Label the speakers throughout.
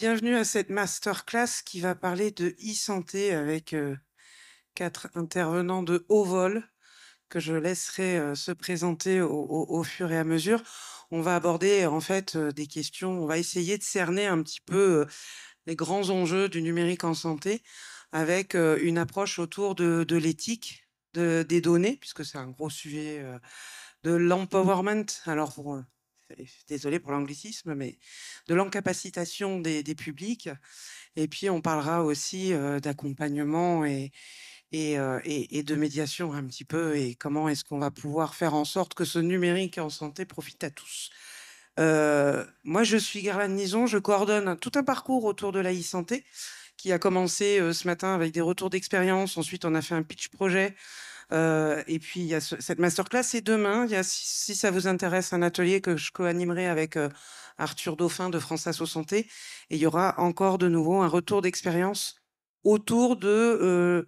Speaker 1: Bienvenue à cette masterclass qui va parler de e-santé avec euh, quatre intervenants de haut vol que je laisserai euh, se présenter au, fur et à mesure. On va aborder en fait euh, des questions, on va essayer de cerner un petit peu les grands enjeux du numérique en santé avec une approche autour de, l'éthique, des données, puisque c'est un gros sujet de mmh. l'empowerment. Alors pour désolé pour l'anglicisme, mais de l'encapacitation des, publics. Et puis, on parlera aussi euh, d'accompagnement euh, et, et, de médiation un petit peu, et comment est-ce qu'on va pouvoir faire en sorte que ce numérique en santé profite à tous. Euh, moi, je suis Guerlain Nison, je coordonne tout un parcours autour de la e-santé qui a commencé ce matin avec des retours d'expérience. Ensuite, on a fait un pitch projet. Euh, et puis, il y a cette masterclass. Et demain, il y a, si, ça vous intéresse, un atelier que je co-animerai avec euh, Arthur Dauphin de France Asso Santé. Et il y aura encore de nouveau un retour d'expérience autour de euh,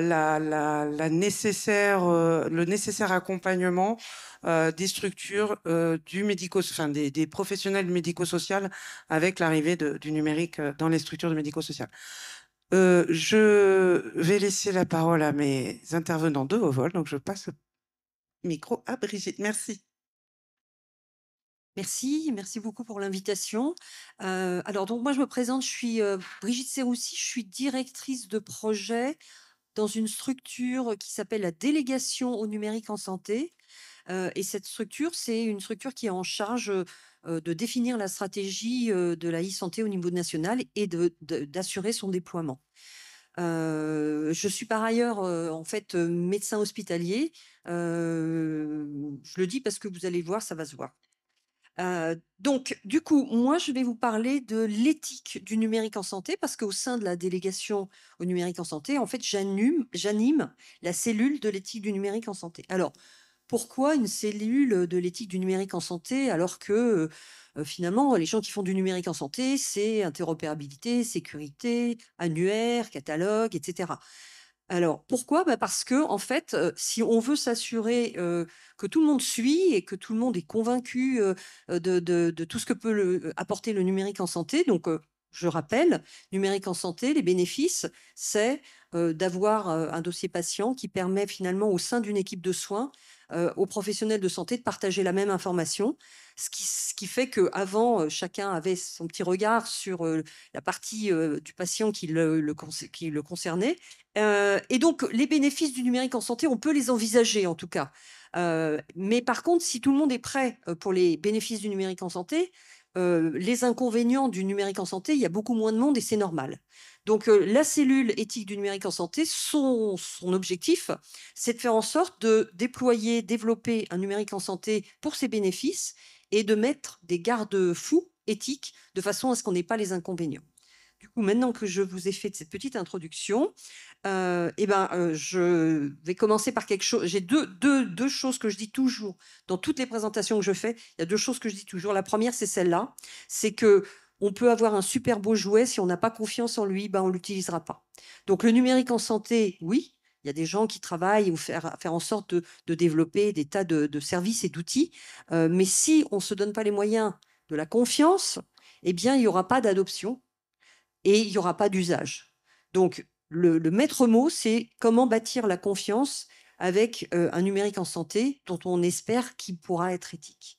Speaker 1: la, nécessaire, le nécessaire accompagnement des structures du médico, enfin des, professionnels médico-social avec l'arrivée du numérique dans les structures du médico sociales euh, je vais laisser la parole à mes intervenants de haut vol, donc je passe le micro à Brigitte. Merci.
Speaker 2: Merci, merci beaucoup pour l'invitation. Euh, alors donc moi je me présente, je suis euh, Brigitte Serroussi, je suis directrice de projet dans une structure qui s'appelle la délégation au numérique en santé. et cette structure, c'est une structure qui est en charge euh, de définir la stratégie euh, de la e-santé au niveau national et d'assurer son déploiement. Euh, je suis par ailleurs en fait médecin hospitalier. je le dis parce que vous allez voir, ça va se voir. donc, du coup, moi, je vais vous parler de l'éthique du numérique en santé parce qu'au sein de la délégation au numérique en santé, en fait, j'anime la cellule de l'éthique du numérique en santé. Alors, pourquoi une cellule de l'éthique du numérique en santé alors que euh, finalement les gens qui font du numérique en santé, c'est interopérabilité, sécurité, annuaire, catalogue, etc. Alors pourquoi bah, Parce que en fait, euh, si on veut s'assurer euh, que tout le monde suit et que tout le monde est convaincu de, tout ce que peut apporter le numérique en santé, donc je rappelle, numérique en santé, les bénéfices, c'est d'avoir un dossier patient qui permet finalement au sein d'une équipe de soins euh, aux professionnels de santé de partager la même information, ce qui, fait que avant euh, chacun avait son petit regard sur euh, la partie du patient qui le concernait. et donc, les bénéfices du numérique en santé, on peut les envisager en tout cas. mais par contre, si tout le monde est prêt pour les bénéfices du numérique en santé, euh, les inconvénients du numérique en santé, il y a beaucoup moins de monde et c'est normal. Donc euh, la cellule éthique du numérique en santé, son, objectif, c'est de faire en sorte de déployer, développer un numérique en santé pour ses bénéfices et de mettre des garde-fous éthiques de façon à ce qu'on n'ait pas les inconvénients. Du coup, maintenant que je vous ai fait cette petite introduction, euh, eh ben, euh, je vais commencer par quelque chose. J'ai deux, deux, choses que je dis toujours dans toutes les présentations que je fais. Il y a deux choses que je dis toujours. La première, c'est celle-là, c'est que on peut avoir un super beau jouet si on n'a pas confiance en lui, ben on l'utilisera pas. Donc le numérique en santé, oui, il y a des gens qui travaillent ou faire, faire en sorte de, développer des tas de, services et d'outils. Euh, mais si on ne se donne pas les moyens de la confiance, eh bien, il n'y aura pas d'adoption et il n'y aura pas d'usage. Donc, le, maître mot, c'est comment bâtir la confiance avec euh, un numérique en santé dont on espère qu'il pourra être éthique.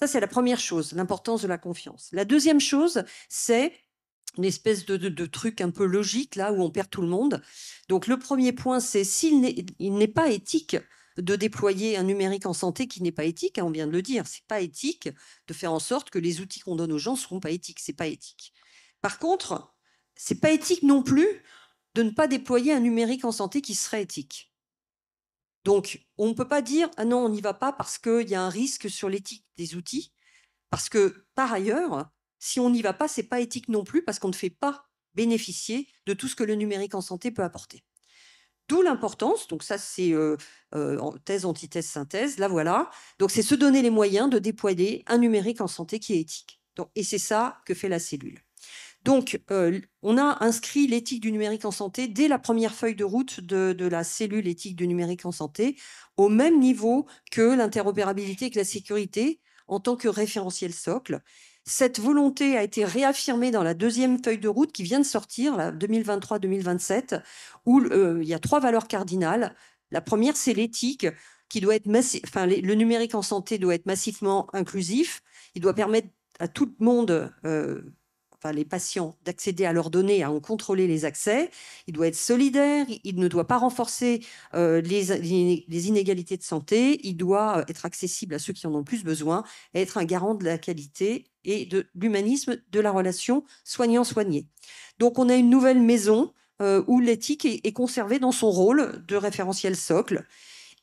Speaker 2: Ça, c'est la première chose, l'importance de la confiance. La deuxième chose, c'est une espèce de, truc un peu logique, là, où on perd tout le monde. Donc, le premier point, c'est s'il n'est pas éthique de déployer un numérique en santé qui n'est pas éthique, hein, on vient de le dire, c'est pas éthique de faire en sorte que les outils qu'on donne aux gens ne seront pas éthiques, c'est pas éthique. Par contre, c'est pas éthique non plus de ne pas déployer un numérique en santé qui serait éthique. Donc, on ne peut pas dire ah non, on n'y va pas parce qu'il y a un risque sur l'éthique des outils, parce que par ailleurs, si on n'y va pas, c'est pas éthique non plus parce qu'on ne fait pas bénéficier de tout ce que le numérique en santé peut apporter. D'où l'importance, donc ça c'est euh, euh, thèse, antithèse, synthèse, là, voilà. Donc c'est se donner les moyens de déployer un numérique en santé qui est éthique. Donc, et c'est ça que fait la cellule. Donc, euh, on a inscrit l'éthique du numérique en santé dès la première feuille de route de, la cellule éthique du numérique en santé, au même niveau que l'interopérabilité et que la sécurité en tant que référentiel socle. Cette volonté a été réaffirmée dans la deuxième feuille de route qui vient de sortir, 2023-2027, où euh, il y a trois valeurs cardinales. La première, c'est l'éthique, qui doit être le numérique en santé doit être massivement inclusif. Il doit permettre à tout le monde euh, les patients, d'accéder à leurs données, à en contrôler les accès. Il doit être solidaire, il ne doit pas renforcer euh, les, inégalités de santé, il doit euh, être accessible à ceux qui en ont plus besoin, être un garant de la qualité et de l'humanisme de la relation soignant-soigné. Donc on a une nouvelle maison euh, où l'éthique est, conservée dans son rôle de référentiel socle.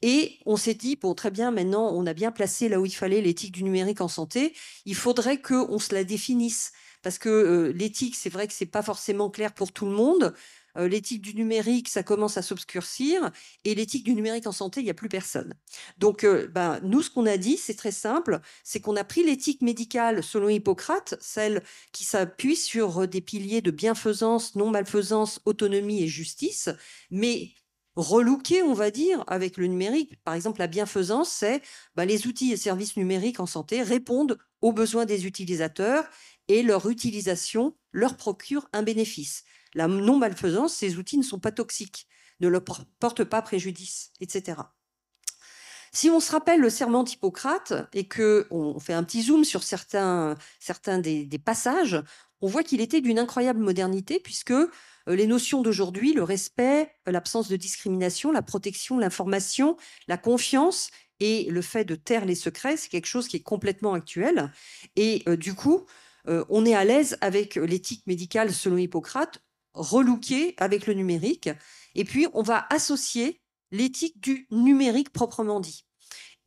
Speaker 2: Et on s'est dit, pour très bien, maintenant, on a bien placé là où il fallait l'éthique du numérique en santé. Il faudrait qu'on se la définisse parce que l'éthique, c'est vrai que c'est pas forcément clair pour tout le monde. l'éthique du numérique, ça commence à s'obscurcir, et l'éthique du numérique en santé, il n'y a plus personne. Donc, ben, nous, ce qu'on a dit, c'est très simple, c'est qu'on a pris l'éthique médicale selon Hippocrate, celle qui s'appuie sur des piliers de bienfaisance, non-malfaisance, autonomie et justice, mais relookée, on va dire, avec le numérique. Par exemple, la bienfaisance, c'est ben, les outils et services numériques en santé répondent aux besoins des utilisateurs et leur utilisation leur procure un bénéfice. La non-malfaisance, ces outils ne sont pas toxiques, ne leur portent pas préjudice, etc. Si on se rappelle le serment d'Hippocrate et que on fait un petit zoom sur certains, certains des, passages, on voit qu'il était d'une incroyable modernité puisque euh, les notions d'aujourd'hui, le respect, l'absence de discrimination, la protection, l'information, la confiance et le fait de taire les secrets, c'est quelque chose qui est complètement actuel. Et euh, du coup, euh, on est à l'aise avec l'éthique médicale selon Hippocrate, relookée avec le numérique. Et puis, on va associer l'éthique du numérique proprement dit.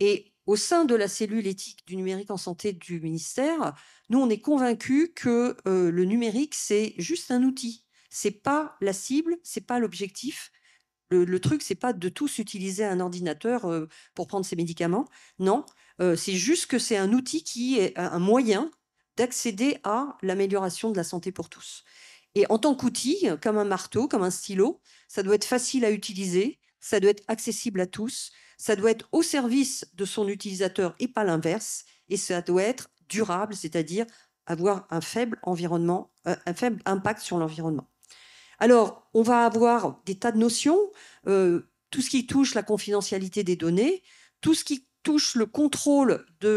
Speaker 2: Et au sein de la cellule éthique du numérique en santé du ministère, nous, on est convaincus que euh, le numérique, c'est juste un outil. C'est pas la cible, c'est pas l'objectif. Le, truc, c'est pas de tous utiliser un ordinateur euh, pour prendre ses médicaments. Non, c'est juste que c'est un outil qui est un moyen d'accéder à l'amélioration de la santé pour tous. Et en tant qu'outil, comme un marteau, comme un stylo, ça doit être facile à utiliser, ça doit être accessible à tous, ça doit être au service de son utilisateur et pas l'inverse, et ça doit être durable, c'est-à-dire avoir un faible environnement, euh, un faible impact sur l'environnement. Alors, on va avoir des tas de notions, euh, tout ce qui touche la confidentialité des données, tout ce qui touche le contrôle de,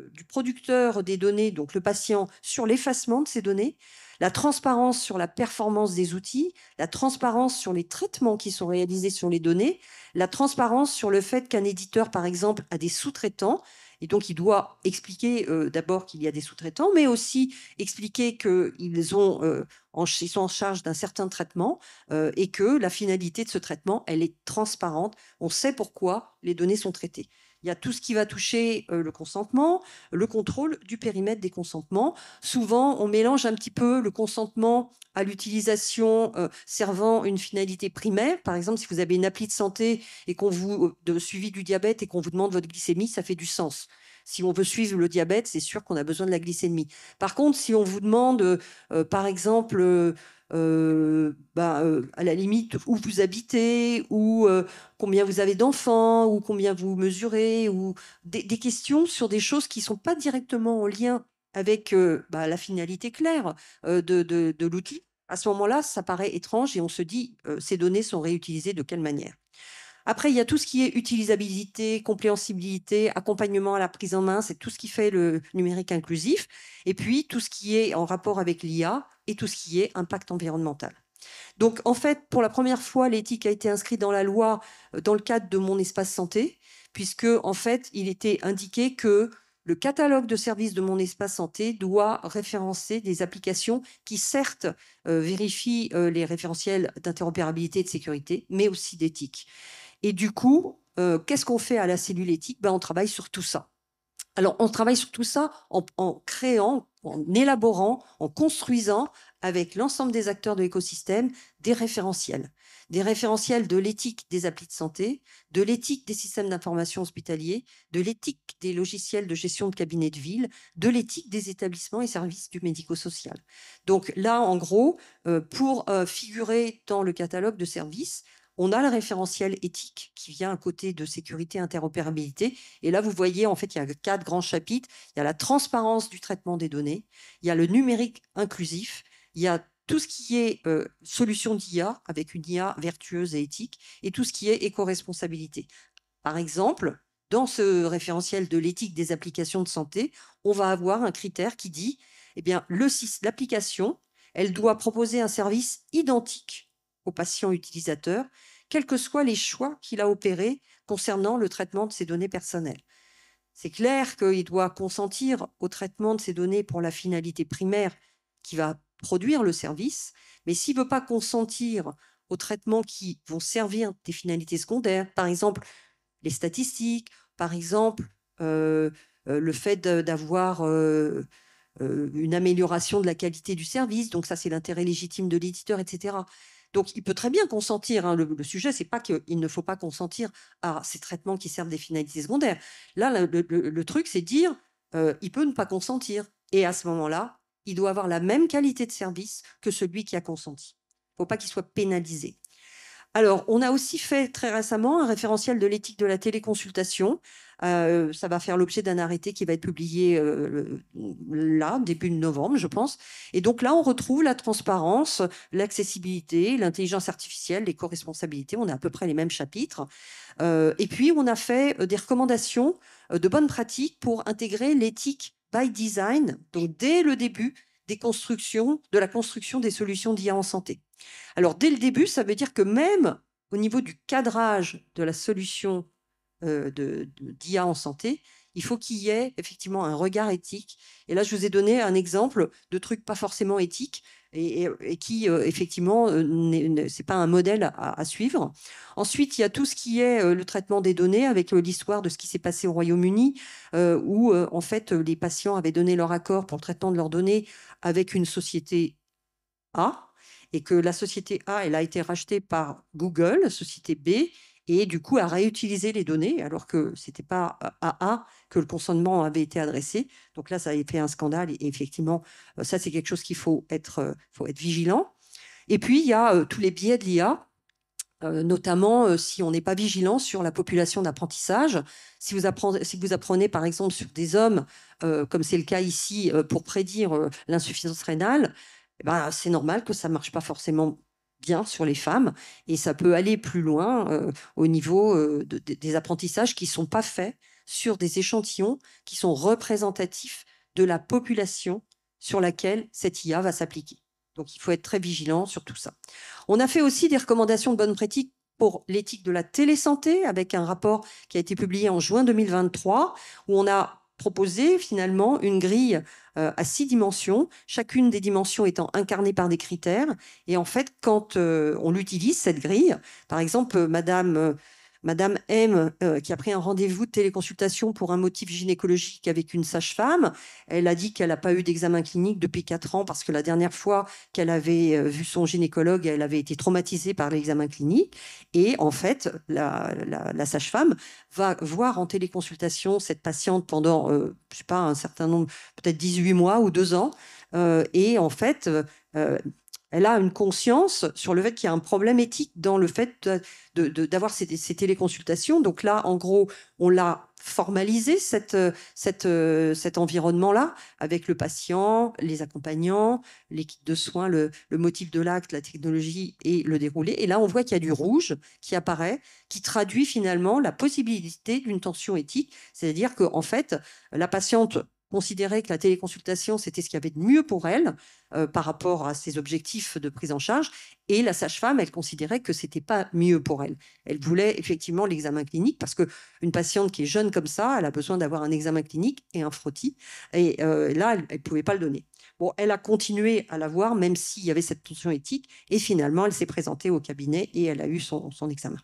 Speaker 2: euh, du producteur des données, donc le patient, sur l'effacement de ces données, la transparence sur la performance des outils, la transparence sur les traitements qui sont réalisés sur les données, la transparence sur le fait qu'un éditeur, par exemple, a des sous-traitants. Et donc, il doit expliquer euh, d'abord qu'il y a des sous-traitants, mais aussi expliquer qu'ils ont euh, sont en charge d'un certain traitement et que la finalité de ce traitement, elle est transparente. On sait pourquoi les données sont traitées. Il y a tout ce qui va toucher euh, le consentement, le contrôle du périmètre des consentements. Souvent, on mélange un petit peu le consentement à l'utilisation euh, servant une finalité primaire. Par exemple, si vous avez une appli de santé et qu'on vous euh, de suivi du diabète et qu'on vous demande votre glycémie, ça fait du sens si on veut suivre le diabète, c'est sûr qu'on a besoin de la glycémie. Par contre, si on vous demande, par exemple, euh, ben, euh, à la limite où vous habitez, ou euh, combien vous avez d'enfants, ou combien vous mesurez, ou des, questions sur des choses qui ne sont pas directement en lien avec ben, la finalité claire de, de l'outil. À ce moment-là, ça paraît étrange et on se dit ces données sont réutilisées de quelle manière. Après, il y a tout ce qui est utilisabilité, compréhensibilité, accompagnement à la prise en main, c'est tout ce qui fait le numérique inclusif. Et puis, tout ce qui est en rapport avec l'IA, et tout ce qui est impact environnemental. Donc en fait, pour la première fois, l'éthique a été inscrite dans la loi euh, dans le cadre de mon espace santé, puisque en fait, il était indiqué que le catalogue de services de mon espace santé doit référencer des applications qui, certes, euh, vérifient euh, les référentiels d'interopérabilité et de sécurité, mais aussi d'éthique. Et du coup, qu'est-ce qu'on fait à la cellule éthique ben, On travaille sur tout ça. Alors, on travaille sur tout ça en, créant, en élaborant, en construisant avec l'ensemble des acteurs de l'écosystème des référentiels. Des référentiels de l'éthique des applis de santé, de l'éthique des systèmes d'information hospitaliers, de l'éthique des logiciels de gestion de cabinet de ville, de l'éthique des établissements et services du médico-social. Donc là, en gros, euh, pour euh, figurer dans le catalogue de services, on a le référentiel éthique qui vient à côté de sécurité, interopérabilité. Et là, vous voyez, en fait, il y a quatre grands chapitres. Il y a la transparence du traitement des données, il y a le numérique inclusif, il y a tout ce qui est euh, solution d'IA avec une IA vertueuse et éthique, et tout ce qui est éco-responsabilité. Par exemple, dans ce référentiel de l'éthique des applications de santé, on va avoir un critère qui dit, eh bien, l'application, elle doit proposer un service identique aux patients utilisateurs quels que soient les choix qu'il a opérés concernant le traitement de ses données personnelles. C'est clair qu'il doit consentir au traitement de ses données pour la finalité primaire qui va produire le service, mais s'il ne veut pas consentir au traitements qui vont servir des finalités secondaires, par exemple les statistiques, par exemple euh, euh, le fait d'avoir euh, une amélioration de la qualité du service, donc ça c'est l'intérêt légitime de l'éditeur, etc. Donc, il peut très bien consentir. Hein, le, sujet, sujet, c'est pas qu'il ne faut pas consentir à ces traitements qui servent des finalités secondaires. Là, le, truc, c'est dire, euh, il peut ne pas consentir. Et à ce moment-là, il doit avoir la même qualité de service que celui qui a consenti. Il ne faut pas qu'il soit pénalisé. Alors, on a aussi fait très récemment un référentiel de l'éthique de la téléconsultation euh, ça va faire l'objet d'un arrêté qui va être publié euh, là, début novembre, je pense. Et donc là, on retrouve la transparence, l'accessibilité, l'intelligence artificielle, les co-responsabilités. On a à peu près les mêmes chapitres. Euh, et puis, on a fait des recommandations de bonnes pratiques pour intégrer l'éthique by design, donc dès le début des constructions, de la construction des solutions d'IA en santé. Alors, dès le début, ça veut dire que même au niveau du cadrage de la solution d'IA de, Dia en santé, il mmh. faut qu'il y ait effectivement un regard éthique. Et là, je vous ai donné un exemple de truc pas forcément éthique et, qui, effectivement, n'est c'est pas un modèle à, suivre. Ensuite, il y a tout ce qui est le traitement des données avec l'histoire de ce qui s'est passé au Royaume-Uni, où, en fait, les patients avaient donné leur accord pour le traitement de leurs données avec une société A, et que la société A, elle a été rachetée par Google, société B, et du coup à réutiliser les données, alors que ce n'était pas à euh, A que le consentement avait été adressé. Donc là, ça a fait un scandale, et effectivement, euh, ça c'est quelque chose qu'il faut être, euh, faut être vigilant. Et puis, il y a tous les biais de l'IA, notamment si on n'est pas vigilant sur la population d'apprentissage. Si, vous apprenez, si vous apprenez, par exemple, sur des hommes, comme c'est le cas ici, pour prédire l'insuffisance rénale, eh ben, c'est normal que ça ne marche pas forcément bien sur les femmes et ça peut aller plus loin euh, au niveau euh, des apprentissages qui ne sont pas faits sur des échantillons qui sont représentatifs de la population sur laquelle cette IA va s'appliquer. Donc il faut être très vigilant sur tout ça. On a fait aussi des recommandations de bonne pratique pour l'éthique de la télésanté avec un rapport qui a été publié en juin 2023 où on a proposer finalement une grille euh, à six dimensions, chacune des dimensions étant incarnée par des critères. Et en fait, quand euh, on l'utilise, cette grille, par exemple, euh, Madame Madame M, euh, qui a pris un rendez-vous de téléconsultation pour un motif gynécologique avec une sage-femme, elle a dit qu'elle n'a pas eu d'examen clinique depuis 4 ans parce que la dernière fois qu'elle avait euh, vu son gynécologue, elle avait été traumatisée par l'examen clinique. Et en fait, la, sage-femme va voir en téléconsultation cette patiente pendant, je euh, je sais pas, un certain nombre, peut-être 18 mois ou 2 ans. et en fait, elle a une conscience sur le fait qu'il y a un problème éthique dans le fait d'avoir ces, téléconsultations. Donc là, en gros, on l'a formalisé, cet environnement-là, avec le patient, les accompagnants, l'équipe de soins, le, motif de l'acte, la technologie et le déroulé. Et là, on voit qu'il y a du rouge qui apparaît, qui traduit finalement la possibilité d'une tension éthique. C'est-à-dire qu'en fait, la patiente considérait que la téléconsultation, c'était ce qu'il y avait de mieux pour elle euh, par rapport à ses objectifs de prise en charge. Et la sage-femme, elle considérait que c'était pas mieux pour elle. Elle voulait effectivement l'examen clinique parce que une patiente qui est jeune comme ça, elle a besoin d'avoir un examen clinique et un frottis. Et euh, là, elle ne pouvait pas le donner. Bon, elle a continué à l'avoir, même s'il y avait cette tension éthique. Et finalement, elle s'est présentée au cabinet et elle a eu son, examen.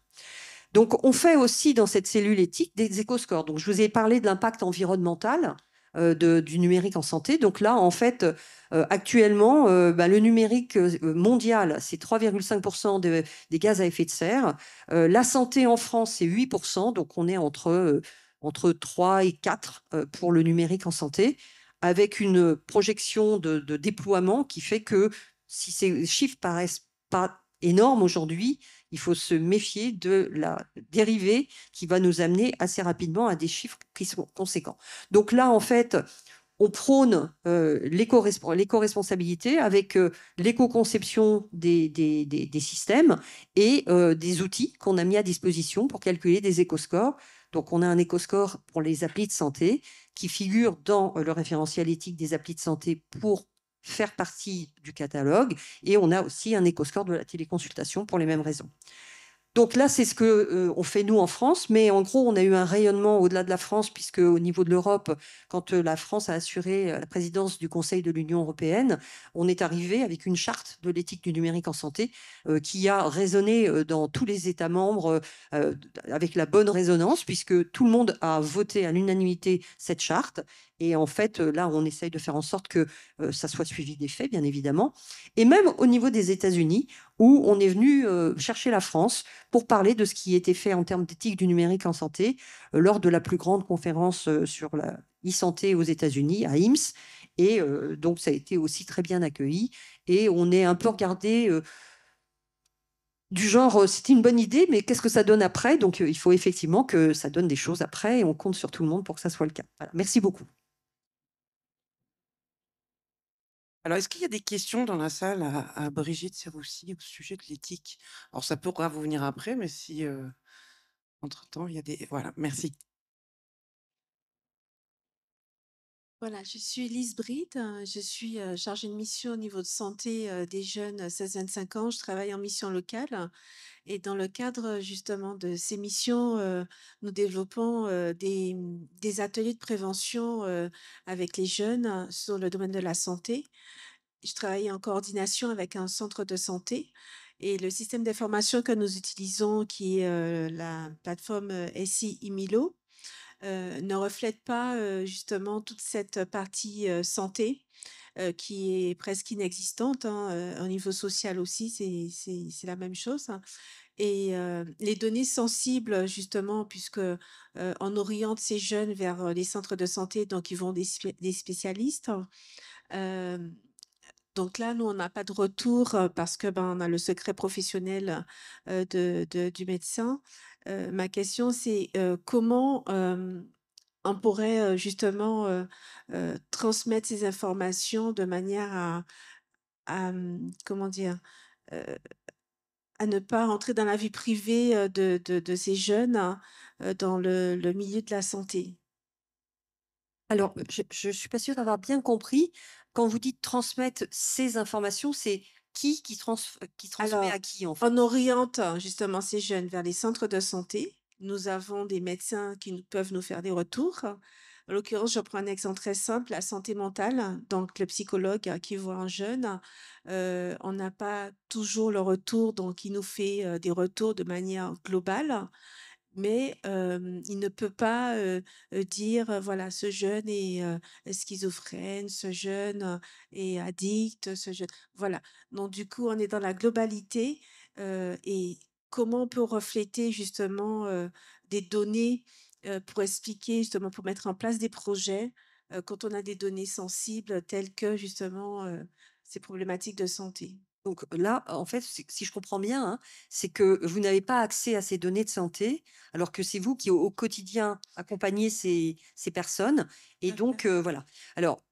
Speaker 2: Donc, on fait aussi dans cette cellule éthique des écoscores. Donc, je vous ai parlé de l'impact environnemental. Euh, du numérique en santé. Donc là, en fait, euh, actuellement, euh, bah, le numérique mondial, c'est 3,5% des gaz à effet de serre. la santé en France, c'est 8%. Donc on est entre, entre 3 et 4 pour le numérique en santé avec une projection de, de, déploiement qui fait que si ces chiffres paraissent pas énormes aujourd'hui, il faut se méfier de la dérivée qui va nous amener assez rapidement à des chiffres qui sont conséquents. Donc là, en fait, on prône euh, l'éco-responsabilité avec euh, l'éco-conception des, systèmes et euh, des outils qu'on a mis à disposition pour calculer des éco-scores. Donc, on a un éco-score pour les applis de santé qui figure dans le référentiel éthique des applis de santé pour faire partie du catalogue. Et on a aussi un éco de la téléconsultation pour les mêmes raisons. Donc là, c'est ce que euh, fait nous en France, mais en gros, on a eu un rayonnement au-delà de la France, puisque au niveau de l'Europe, quand euh, la France a assuré euh, la présidence du Conseil de l'Union européenne, on est arrivé avec une charte de l'éthique du numérique en santé qui a résonné dans tous les États membres avec la bonne résonance, puisque tout le monde a voté à l'unanimité cette charte, et en fait, là, on essaye de faire en sorte que ça soit suivi des faits, bien évidemment. Et même au niveau des États-Unis, où on est venu chercher la France pour parler de ce qui était fait en termes d'éthique du numérique en santé lors de la plus grande conférence sur la e-santé aux États-Unis, à IMSS. Et donc, ça a été aussi très bien accueilli. Et on est un peu regardé du genre c'était une bonne idée, mais qu'est-ce que ça donne après Donc il faut effectivement que ça donne des choses après et on compte sur tout le monde pour que ça soit le cas. Merci beaucoup.
Speaker 1: Alors, est-ce qu'il y a des questions dans la salle à, Brigitte Brigitte aussi au sujet de l'éthique Alors, ça pourra vous venir après, mais si, euh, entre-temps, il y a des... Voilà, merci.
Speaker 3: Voilà, je suis Lise Bride, euh, je suis euh, chargée de mission au niveau de santé euh, des jeunes 16-25 ans. Je travaille en mission locale et dans le cadre justement de ces missions, nous développons mmh, des, ateliers de prévention avec les jeunes sur le domaine de la santé. Je travaille en coordination avec un centre de santé et le système d'information que nous utilisons qui est la plateforme SI Imilo euh, ne reflète pas euh, justement toute cette partie euh, santé qui est presque inexistante. Hein, au niveau social aussi, c'est la même chose. Hein. Et les données sensibles, justement, puisque on oriente ces jeunes vers les centres de santé, donc ils vont des, spécialistes. Hein, donc là, nous, on n'a pas de retour parce que ben, on a le secret professionnel du médecin. ma question, c'est comment on pourrait justement transmettre ces informations de manière à, mmh, comment dire, à ne pas entrer dans la vie privée de, ces jeunes hein, dans le, le milieu de la santé. Alors, je ne suis pas sûre d'avoir bien compris. Quand vous dites transmettre ces informations, c'est qui qui, euh, qui transmet à qui en On oriente hein, justement ces jeunes vers les centres de santé. Nous avons des médecins qui peuvent nous faire des retours. En l'occurrence, je prends un exemple très simple, la santé mentale. Donc, le psychologue hein, qui voit un jeune, euh, on n'a pas toujours le retour, donc il nous fait euh, des retours de manière globale mais il ne peut pas dire voilà ce jeune est schizophrène, ce jeune est addict, ce jeune voilà. Donc du coup on est dans la globalité et comment on peut refléter justement des données pour expliquer justement pour mettre en place des projets quand on a des données sensibles telles que justement ces problématiques de santé. Donc là, en fait, si je comprends bien, hein, c'est
Speaker 2: que vous n'avez pas accès à ces données de santé, alors que c'est vous qui, au, quotidien, accompagnez ces, personnes. Et donc, voilà. Alors,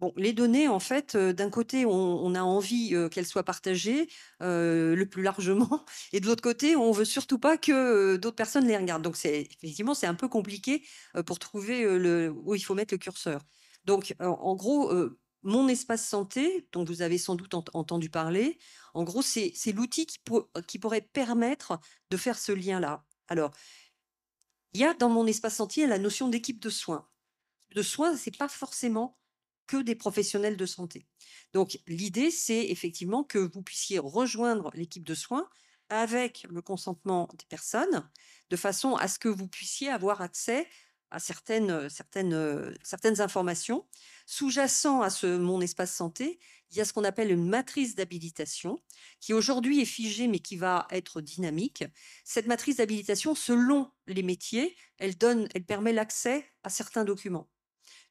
Speaker 2: Bon, les données, en fait, d'un côté, on, a envie qu'elles soient partagées le plus largement, et de l'autre côté, on veut surtout pas que d'autres personnes les regardent. Donc, c'est effectivement, c'est un peu compliqué pour trouver où il faut mettre le curseur. Donc, en gros, mon espace santé, dont vous avez sans doute entendu parler, en gros, c'est l'outil qui, pourrait permettre de faire ce lien-là. Alors, il y a dans mon espace santé la notion d'équipe de soins. De soins, ce n'est pas forcément que des professionnels de santé. Donc, l'idée, c'est effectivement que vous puissiez rejoindre l'équipe de soins avec le consentement des personnes, de façon à ce que vous puissiez avoir accès à certaines, euh, certaines, euh, certaines informations. Sous-jacent à ce mon espace santé, il y a ce qu'on appelle une matrice d'habilitation, qui aujourd'hui est figée mais qui va être dynamique. Cette matrice d'habilitation, selon les métiers, elle, donne, elle permet l'accès à certains documents.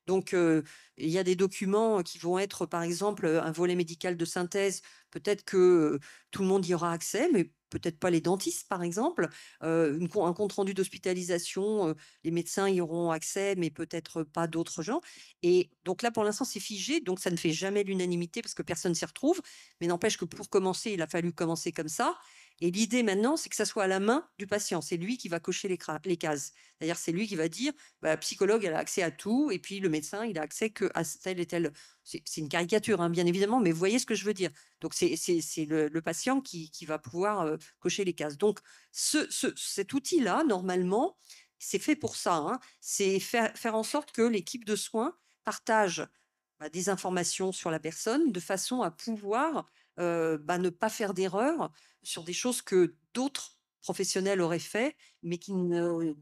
Speaker 2: Donc, euh, il y a des documents qui vont être, par exemple, un volet médical de synthèse Peut-être que tout le monde y aura accès, mais peut-être pas les dentistes, par exemple. un compte-rendu d'hospitalisation, les médecins y auront accès, mais peut-être pas d'autres gens. Et donc là, pour l'instant, c'est figé, donc ça ne fait jamais l'unanimité parce que personne ne s'y retrouve. Mais n'empêche que pour commencer, il a fallu commencer comme ça. Et l'idée maintenant, c'est que ça soit à la main du patient. C'est lui qui va cocher les, cases. C'est-à-dire, c'est lui qui va dire, bah, psychologue, elle a accès à tout, et puis le médecin, il a accès que à tel et telle... C'est une caricature, hein, bien évidemment, mais vous voyez ce que je veux dire. Donc, c'est le, le, patient qui, qui va pouvoir euh, cocher les cases. Donc, cet outil-là, normalement, c'est fait pour ça. Hein. C'est faire, en sorte que l'équipe de soins partage bah, des informations sur la personne de façon à pouvoir euh, bah, ne pas faire d'erreur sur des choses que d'autres professionnels auraient fait, mais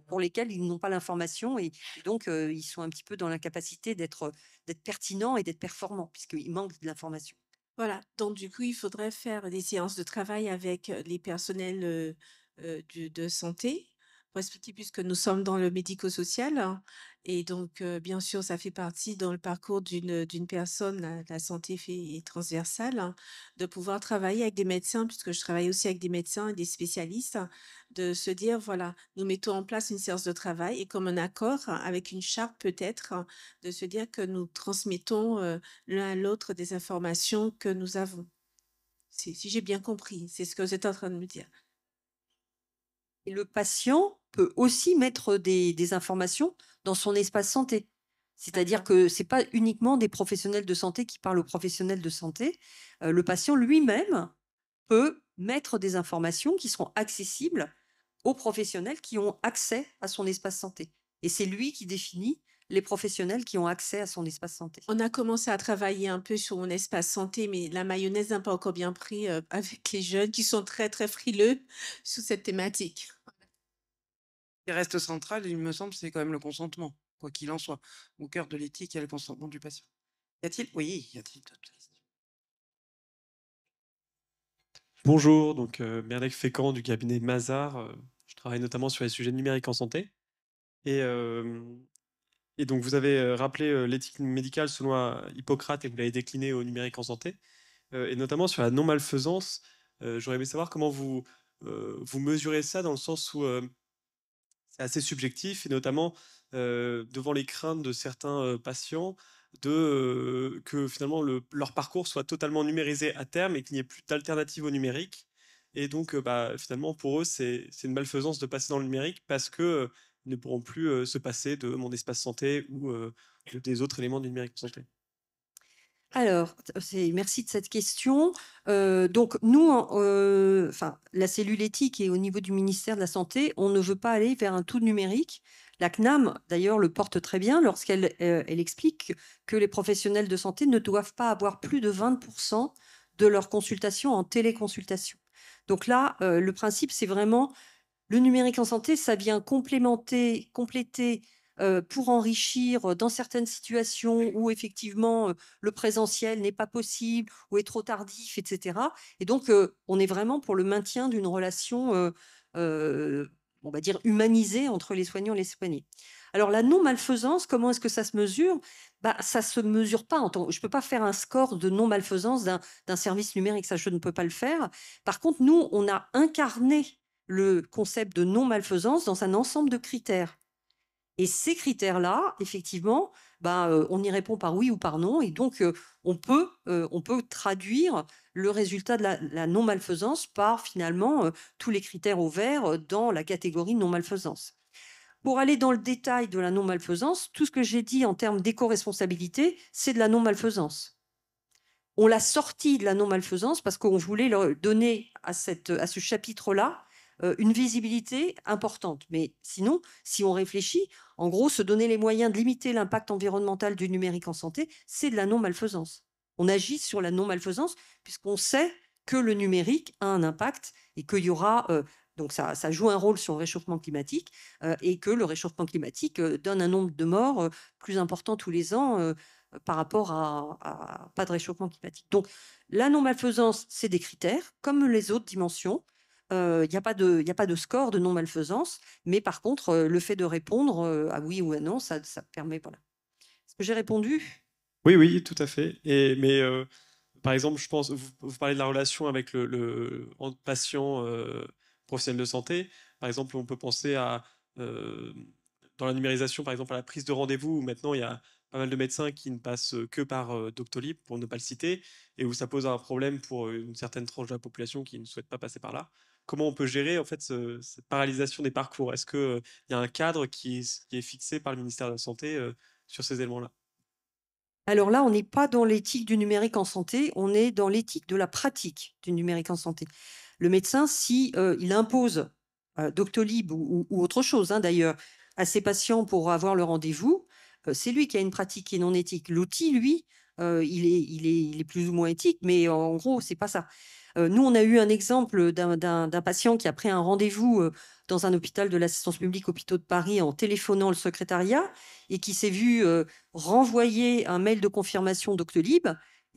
Speaker 2: pour lesquelles ils n'ont pas l'information et donc euh, ils sont un petit peu dans l'incapacité d'être d'être pertinents et d'être performants puisqu'il manque de l'information.
Speaker 3: Voilà, donc du coup, il faudrait faire des séances de travail avec euh, les personnels de santé pour expliquer, puisque nous sommes dans le médico-social, hein, et donc, bien sûr, ça fait partie dans le parcours d'une personne, la, santé est transversale, hein, de pouvoir travailler avec des médecins, puisque je travaille aussi avec des médecins et des spécialistes, hein, de se dire, voilà, nous mettons en place une séance de travail et comme un accord, avec une charte peut-être, de se dire que nous transmettons l'un à l'autre des informations que nous avons. si j'ai bien compris, c'est ce que vous êtes en train de me dire.
Speaker 2: Et le patient peut aussi mettre des, informations dans son espace santé. C'est-à-dire que ce n'est pas uniquement des professionnels de santé qui parlent aux professionnels de santé. Euh, le patient lui-même peut mettre des informations qui seront accessibles aux professionnels qui ont accès à son espace santé. Et c'est lui qui définit les professionnels qui ont accès à son espace santé.
Speaker 3: On a commencé à travailler un peu sur mon espace santé, mais la mayonnaise n'a pas encore bien pris euh, avec les jeunes qui sont très très frileux sous cette thématique.
Speaker 1: Ce qui reste central, il me semble, c'est quand même le consentement, quoi qu'il en soit. Au cœur de l'éthique, il y a le consentement du patient. Y a-t-il Oui, y a-t-il d'autres
Speaker 4: Bonjour, donc euh, Bernard Fécamp du cabinet Mazar. Euh, je travaille notamment sur les sujets numériques en santé. Et et donc, vous avez euh, rappelé euh, l'éthique médicale selon euh, Hippocrate et vous l'avez déclinée au numérique en santé, et notamment sur la non-malfaisance. J'aurais aimé savoir comment vous, vous mesurez ça dans le sens où c'est assez subjectif, et notamment devant les craintes de certains patients de que finalement le, leur parcours soit totalement numérisé à terme et qu'il n'y ait plus d'alternative au numérique. Et donc, bah, finalement, pour eux, c'est une malfaisance de passer dans le numérique parce que ne pourront plus euh, se passer de mon espace santé ou euh, des autres éléments du numérique de santé.
Speaker 2: Alors, euh, merci de cette question. donc, nous, enfin, la cellule éthique et au niveau du ministère de la Santé, on ne veut pas aller vers un tout numérique. La CNAM, d'ailleurs, le porte très bien lorsqu'elle elle explique que les professionnels de santé ne doivent pas avoir plus de 20% de leurs consultations en téléconsultation. Donc là, le principe, c'est vraiment le numérique en santé, ça vient complémenter, compléter euh, pour enrichir euh, dans certaines situations où effectivement euh, le présentiel n'est pas possible ou est trop tardif, etc. Et donc, on est vraiment pour le maintien d'une relation, on va dire, humanisée entre les soignants et les soignés. Alors, la non-malfaisance, comment est-ce que ça se mesure bah, ça se mesure pas. En Je ne peux pas faire un score de non-malfaisance d'un service numérique, ça je ne peux pas le faire. Par contre, nous, on a incarné le concept de non-malfaisance dans un ensemble de critères. Et ces critères-là, effectivement, ben, euh, on y répond par oui ou par non, et donc euh, on, peut, euh, on peut traduire le résultat de la, non-malfaisance par finalement tous les critères ouverts dans la catégorie non-malfaisance. Pour aller dans le détail de la non-malfaisance, tout ce que j'ai dit en termes d'éco-responsabilité, c'est de la non-malfaisance. On l'a sorti de la non-malfaisance parce qu'on voulait leur donner à, cette, à ce chapitre-là euh, une visibilité importante. Mais sinon, si on réfléchit, en gros, se donner les moyens de limiter l'impact environnemental du numérique en santé, c'est de la non-malfaisance. On agit sur la non-malfaisance puisqu'on sait que le numérique a un impact et qu'il y aura euh, donc ça, joue un rôle sur le réchauffement climatique euh, et que le réchauffement climatique donne un nombre de morts plus important tous les ans par rapport à, pas de réchauffement climatique. Donc la non-malfaisance, c'est des critères comme les autres dimensions. Il n'y a, a, pas de score de non-malfaisance, mais par contre, le fait de répondre à ah oui ou à ah non, ça, ça permet. Voilà. Est-ce que j'ai répondu
Speaker 4: Oui, oui, tout à fait. Et, mais par exemple, je pense, vous, parlez de la relation avec le, patient professionnel de santé. Par exemple, on peut penser à, dans la numérisation, par exemple, à la prise de rendez-vous, où maintenant il y a pas mal de médecins qui ne passent que par Doctolib, pour ne pas le citer, et où ça pose un problème pour une certaine tranche de la population qui ne souhaite pas passer par là comment on peut gérer en fait cette paralysation des parcours Est-ce qu'il y a un cadre qui est, fixé par le ministère de la Santé euh, sur ces éléments-là
Speaker 2: alors là, on n'est pas dans l'éthique du numérique en santé, on est dans l'éthique de la pratique du numérique en santé. Le médecin, si euh, il impose euh, Doctolib ou, autre chose hein, d'ailleurs à ses patients pour avoir le rendez-vous, c'est lui qui a une pratique qui est non éthique. L'outil, lui, il est, il, est, plus ou moins éthique, mais en gros, c'est pas ça. Euh, nous, on a eu un exemple d'un patient qui a pris un rendez-vous euh, dans un hôpital de l'assistance publique hôpitaux de Paris en téléphonant le secrétariat et qui s'est vu euh, renvoyer un mail de confirmation Doctolib,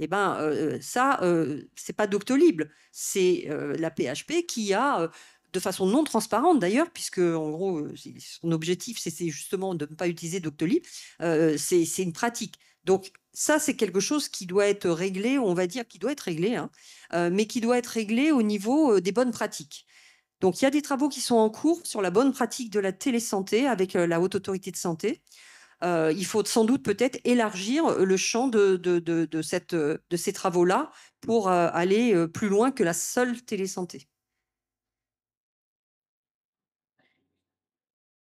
Speaker 2: eh ben ça ce c'est pas Doctolib, c'est la PHP qui a de façon non transparente d'ailleurs, puisque en gros son objectif c'est justement de ne pas utiliser Doctolib, c'est une pratique. Donc ça, c'est quelque chose qui doit être réglé, on va dire qui doit être réglé, hein, euh, mais qui doit être réglé au niveau euh, des bonnes pratiques. Donc il y a des travaux qui sont en cours sur la bonne pratique de la télésanté avec euh, la haute autorité de santé. il faut sans doute peut-être élargir le champ de, ces travaux-là pour aller plus loin que la seule télésanté.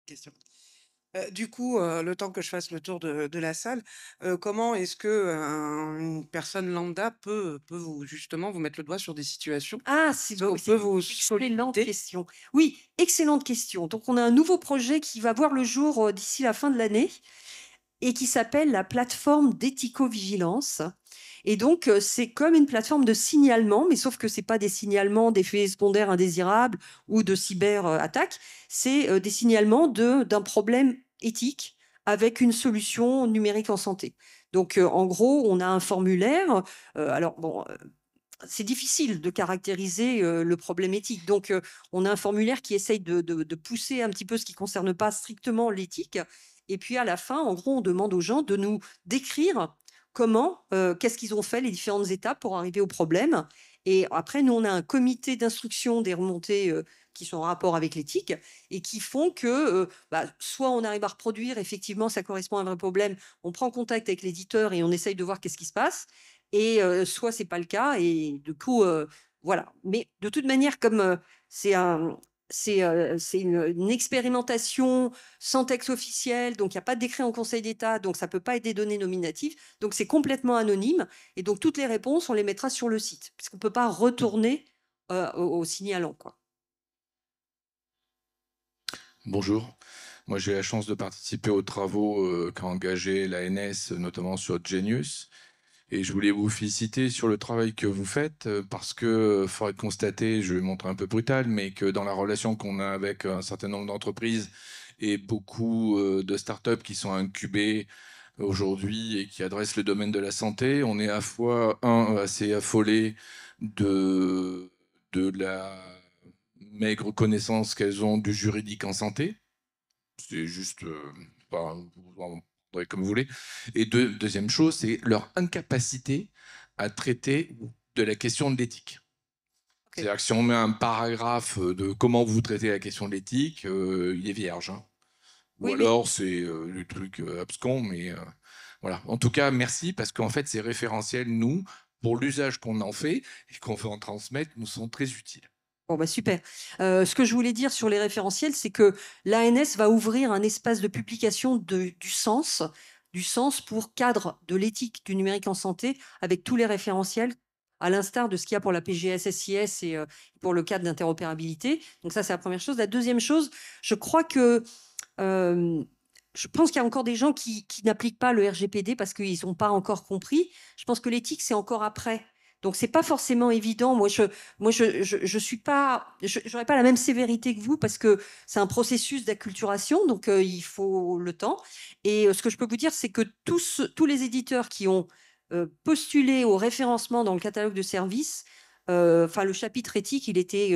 Speaker 1: Question du coup, le temps que je fasse le tour de, la salle, comment est-ce que personne lambda peut, peut vous, justement vous mettre le doigt sur des situations Ah, c'est peut, peut vous excellente question.
Speaker 2: Oui, excellente question. Donc, on a un nouveau projet qui va voir le jour d'ici la fin de l'année et qui s'appelle la plateforme d'éthico-vigilance. Et donc, c'est comme une plateforme de signalement, mais sauf que ce n'est pas des signalements d'effets secondaires indésirables ou de cyberattaques, c'est des signalements d'un problème éthique avec une solution numérique en santé. Donc, euh, en gros, on a un formulaire. Euh, alors, bon, euh, c'est difficile de caractériser le problème éthique. Donc, on a un formulaire qui essaye de, de, pousser un petit peu ce qui ne concerne pas strictement l'éthique. Et puis, à la fin, en gros, on demande aux gens de nous décrire comment, qu'est-ce qu'ils ont fait, les différentes étapes pour arriver au problème. Et après, nous, on a un comité d'instruction des remontées qui sont en rapport avec l'éthique et qui font que euh, bah, soit on arrive à reproduire, effectivement, ça correspond à un vrai problème, on prend contact avec l'éditeur et on essaye de voir qu'est-ce qui se passe, et soit euh, soit c'est pas le cas et du coup, euh, voilà. Mais de toute manière, comme c'est un, c'est une, expérimentation sans texte officiel, donc il n'y a pas de décret en Conseil d'État, donc ça ne peut pas être des données nominatives, donc c'est complètement anonyme, et donc toutes les réponses, on les mettra sur le site, puisqu'on ne peut pas retourner au, au signalant. Quoi.
Speaker 5: Bonjour. Moi, j'ai la chance de participer aux travaux euh, qu'a engagé l'ANS, notamment sur Genius. Et je voulais vous féliciter sur le travail que vous faites, euh, parce que, euh, faudrait être constaté, je vais montrer un peu brutal, mais que dans la relation qu'on a avec un certain nombre d'entreprises et beaucoup de startups qui sont incubées aujourd'hui et qui adressent le domaine de la santé, on est à fois, un, assez affolé de, de la maigre connaissance qu'elles ont du juridique en santé. C'est juste, euh, comme vous voulez. Et deuxième chose, c'est leur incapacité à traiter de la question de l'éthique. C'est-à-dire que si on met un paragraphe euh, de comment vous traitez la question de l'éthique, euh, il est vierge. Hein. Ou alors c'est le truc abscon, mais voilà. En tout cas, merci parce qu'en fait, ces référentiels, nous, pour l'usage qu'on en fait et qu'on veut en transmettre, nous sont très utiles.
Speaker 2: Bon, bah, super. Euh, ce que je voulais dire sur les référentiels, c'est que l'ANS va ouvrir un espace de publication de, du sens, du sens pour cadre de l'éthique du numérique en santé, avec tous les référentiels, à l'instar de ce qu'il y a pour la PGSSIS et euh, pour le cadre d'interopérabilité. Donc ça, c'est la première chose. La deuxième chose, je crois que... Euh, je pense qu'il y a encore des gens qui, qui n'appliquent pas le RGPD parce qu'ils n'ont pas encore compris. Je pense que l'éthique, c'est encore après. Donc c'est pas forcément évident. Moi je moi je suis pas j'aurais pas la même sévérité que vous parce que c'est un processus d'acculturation donc euh, il faut le temps. Et euh, ce que je peux vous dire c'est que tous tous les éditeurs qui ont euh, postulé au référencement dans le catalogue de services, enfin le chapitre éthique il était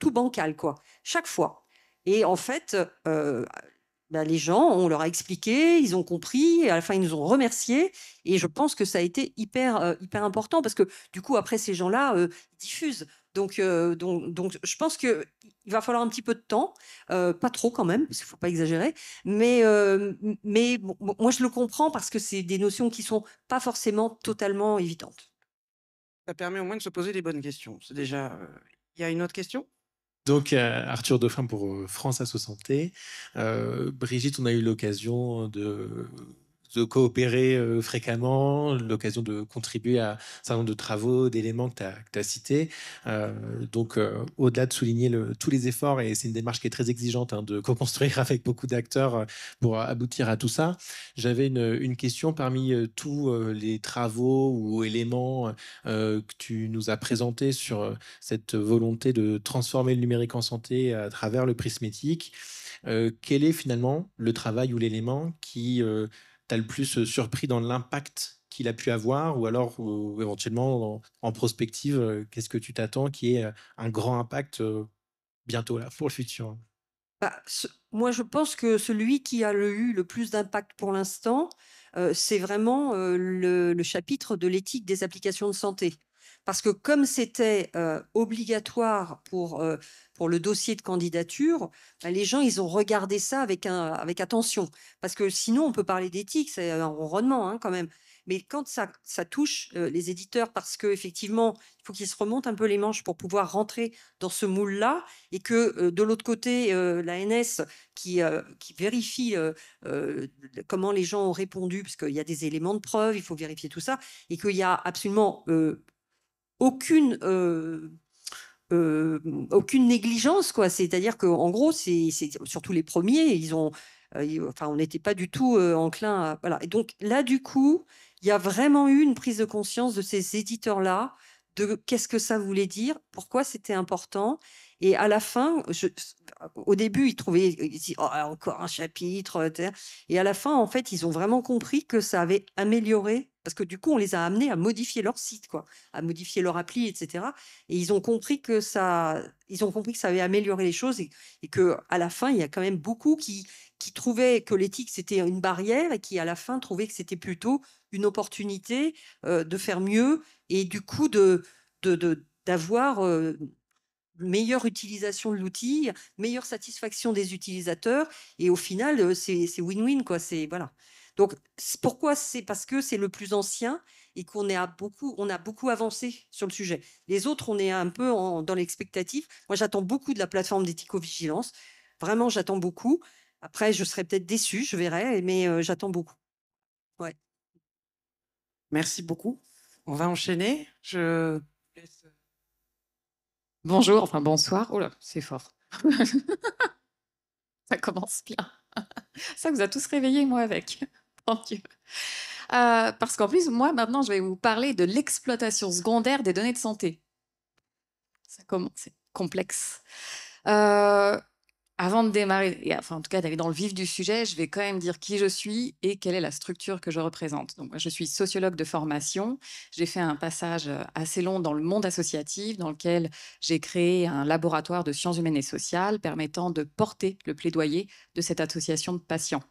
Speaker 2: tout bancal quoi chaque fois. Et en fait bah, les gens, on leur a expliqué, ils ont compris, et à la fin, ils nous ont remerciés. Et je pense que ça a été hyper, euh, hyper important parce que du coup, après, ces gens-là euh, diffusent. Euh, donc, donc, je pense qu'il va falloir un petit peu de temps, pas trop quand même, parce qu'il ne faut pas exagérer. Mais, mais moi, je le comprends parce que c'est des notions qui ne sont pas forcément totalement évidentes.
Speaker 1: Ça permet au moins de se poser les bonnes questions. C'est déjà. Il y a une autre question
Speaker 6: donc euh, Arthur Dauphin pour euh, France à Santé. Euh, Brigitte, on a eu l'occasion de de coopérer euh, fréquemment, l'occasion de contribuer à un certain nombre de travaux, d'éléments que tu as, cités. Euh, donc, euh, au-delà de souligner le, tous les efforts, et c'est une démarche qui est très exigeante hein, de co-construire avec beaucoup d'acteurs pour aboutir à tout ça, j'avais une, une, question parmi tous les travaux ou éléments que tu nous as présentés sur cette volonté de transformer le numérique en santé à travers le prismétique. quel est finalement le travail ou l'élément qui as le plus euh, surpris dans l'impact qu'il a pu avoir ou alors éventuellement en, prospective, euh, qu'est-ce que tu t'attends qui est euh, un grand impact bientôt là pour le futur
Speaker 2: bah, Moi, je pense que celui qui a eu le plus d'impact pour l'instant, c'est vraiment le, chapitre de l'éthique des applications de santé parce que comme c'était euh, obligatoire pour, euh, pour le dossier de candidature, bah, les gens, ils ont regardé ça avec, un, avec attention, parce que sinon, on peut parler d'éthique, c'est un ronronnement hein, quand même. Mais quand ça, ça touche euh, les éditeurs, parce qu'effectivement, il faut qu'ils se remontent un peu les manches pour pouvoir rentrer dans ce moule-là, et que de l'autre côté, la NS qui, qui vérifie comment les gens ont répondu, parce qu'il y a des éléments de preuve, il faut vérifier tout ça, et qu'il y a absolument aucune euh, euh, aucune négligence, quoi. C'est-à-dire qu'en gros, c'est surtout les premiers, ils ont, euh, enfin, on n'était pas du tout enclin voilà. Et donc là, du coup, il y a vraiment eu une prise de conscience de ces éditeurs-là de qu'est-ce que ça voulait dire, pourquoi c'était important. Et à la fin, au début, ils trouvaient oh, encore un chapitre, et à la fin, en fait, ils ont vraiment compris que ça avait amélioré parce que du coup, on les a amenés à modifier leur site, quoi, à modifier leur appli, etc. Et ils ont compris que ça, ils ont compris que ça avait amélioré les choses et, qu'à que à la fin, il y a quand même beaucoup qui, qui trouvaient que l'éthique c'était une barrière et qui à la fin trouvaient que c'était plutôt une opportunité euh, de faire mieux et du coup de d'avoir de, euh, meilleure utilisation de l'outil, meilleure satisfaction des utilisateurs. Et au final, euh, c'est win-win, quoi. C'est voilà. Donc pourquoi c'est parce que c'est le plus ancien et qu'on a beaucoup, on a beaucoup avancé sur le sujet. Les autres, on est un peu dans l'expectative. Moi, j'attends beaucoup de la plateforme d'éthico-vigilance. Vraiment, j'attends beaucoup. Après, je serai peut-être déçue, je verrai, mais euh,
Speaker 1: j'attends beaucoup. Ouais. Merci beaucoup. On va enchaîner.
Speaker 7: Je euh, Bonjour, enfin bonsoir. Oh là, c'est fort. Ça commence bien. Ça vous a tous réveillé, moi avec. Euh, parce qu'en plus, moi, maintenant, je vais vous parler de l'exploitation secondaire des données de santé. Ça commence, c'est complexe. Euh, avant de démarrer, enfin en tout cas d'aller dans le vif du sujet, je vais quand même dire qui je suis et quelle est la structure que je représente. Donc je suis sociologue de formation. J'ai fait un passage euh, assez long dans le monde associatif, dans lequel j'ai créé un laboratoire de sciences humaines et sociales permettant de porter le plaidoyer de cette association de patients.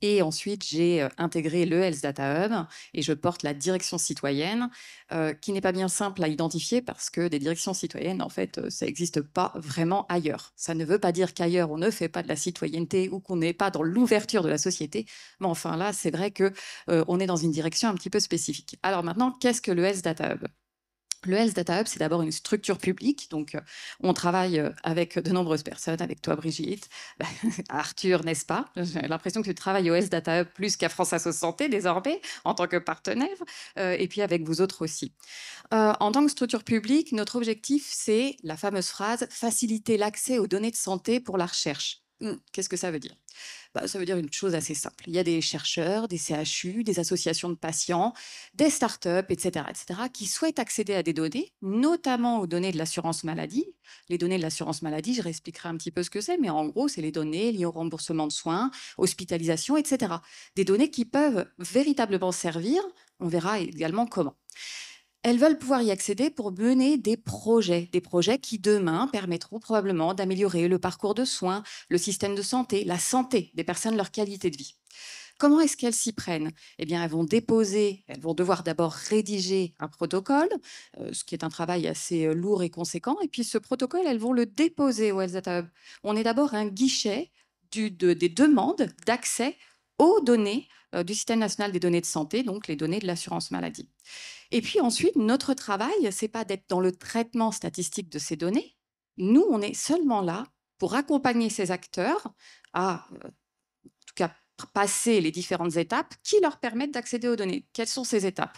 Speaker 7: Et ensuite, j'ai euh, intégré le Health Data Hub et je porte la direction citoyenne, euh, qui n'est pas bien simple à identifier parce que des directions citoyennes, en fait, ça n'existe pas vraiment ailleurs. Ça ne veut pas dire qu'ailleurs on ne fait pas de la citoyenneté ou qu'on n'est pas dans l'ouverture de la société. Mais enfin là, c'est vrai que euh, on est dans une direction un petit peu spécifique. Alors maintenant, qu'est-ce que le S Data Hub le Health Data Hub, c'est d'abord une structure publique, donc euh, on travaille euh, avec de nombreuses personnes, avec toi Brigitte, bah, Arthur, n'est-ce pas J'ai l'impression que tu travailles au Health Data Hub plus qu'à France Asso Santé désormais, en tant que partenaire, euh, et puis avec vous autres aussi. en tant que structure publique, notre objectif, c'est la fameuse phrase « faciliter l'accès aux données de santé pour la recherche hum, ». Qu'est-ce que ça veut dire ça veut dire une chose assez simple. Il y a des chercheurs, des CHU, des associations de patients, des startups, etc., etc., qui souhaitent accéder à des données, notamment aux données de l'assurance maladie. Les données de l'assurance maladie, je réexpliquerai un petit peu ce que c'est, mais en gros, c'est les données liées au remboursement de soins, hospitalisation, etc. Des données qui peuvent véritablement servir. On verra également comment elles veulent pouvoir y accéder pour mener des projets, des projets qui demain permettront probablement d'améliorer le parcours de soins, le système de santé, la santé des personnes, leur qualité de vie. Comment est-ce qu'elles s'y prennent Eh bien, elles vont déposer, elles vont devoir d'abord rédiger un protocole, euh, ce qui est un travail assez euh, lourd et conséquent. Et puis, ce protocole, elles vont le déposer au Health On est d'abord un guichet des demandes d'accès aux données euh, du Système national des données de santé, donc les données de l'assurance maladie. Et puis ensuite, notre travail, c'est pas d'être dans le traitement statistique de ces données. Nous, on est seulement là pour accompagner ces acteurs à, euh, en tout cas, passer les différentes étapes qui leur permettent d'accéder aux données. Quelles sont ces étapes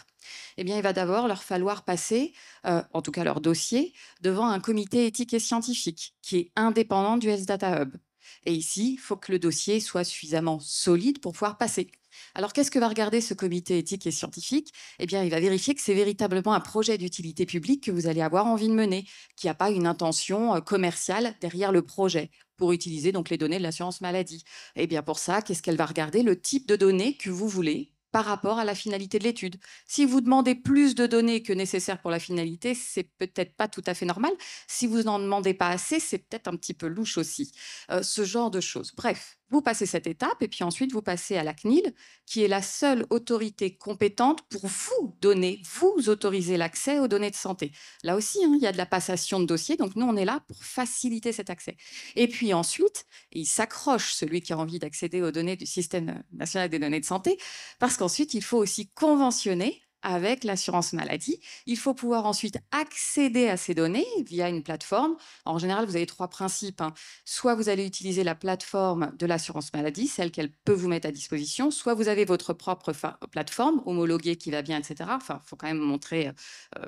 Speaker 7: Eh bien, il va d'abord leur falloir passer, euh, en tout cas leur dossier, devant un comité éthique et scientifique qui est indépendant du S-Data Hub. Et ici, il faut que le dossier soit suffisamment solide pour pouvoir passer. Alors qu'est-ce que va regarder ce comité éthique et scientifique Eh bien, il va vérifier que c'est véritablement un projet d'utilité publique que vous allez avoir envie de mener, qu'il n'y a pas une intention euh, commerciale derrière le projet pour utiliser donc les données de l'assurance maladie. Eh bien, pour ça, qu'est-ce qu'elle va regarder Le type de données que vous voulez par rapport à la finalité de l'étude. Si vous demandez plus de données que nécessaire pour la finalité, c'est peut-être pas tout à fait normal. Si vous n'en demandez pas assez, c'est peut-être un petit peu louche aussi. Euh, ce genre de choses. Bref, vous passez cette étape et puis ensuite vous passez à la CNIL, qui est la seule autorité compétente pour vous donner, vous autoriser l'accès aux données de santé. Là aussi, hein, il y a de la passation de dossiers, donc nous on est là pour faciliter cet accès. Et puis ensuite, il s'accroche celui qui a envie d'accéder aux données du système euh, national des données de santé, parce qu'ensuite il faut aussi conventionner avec l'assurance maladie. Il faut pouvoir ensuite accéder à ces données via une plateforme. En général, vous avez trois principes. Hein. Soit vous allez utiliser la plateforme de l'assurance maladie, celle qu'elle peut vous mettre à disposition, soit vous avez votre propre plateforme homologuée qui va bien, etc. Enfin, il faut quand même montrer euh,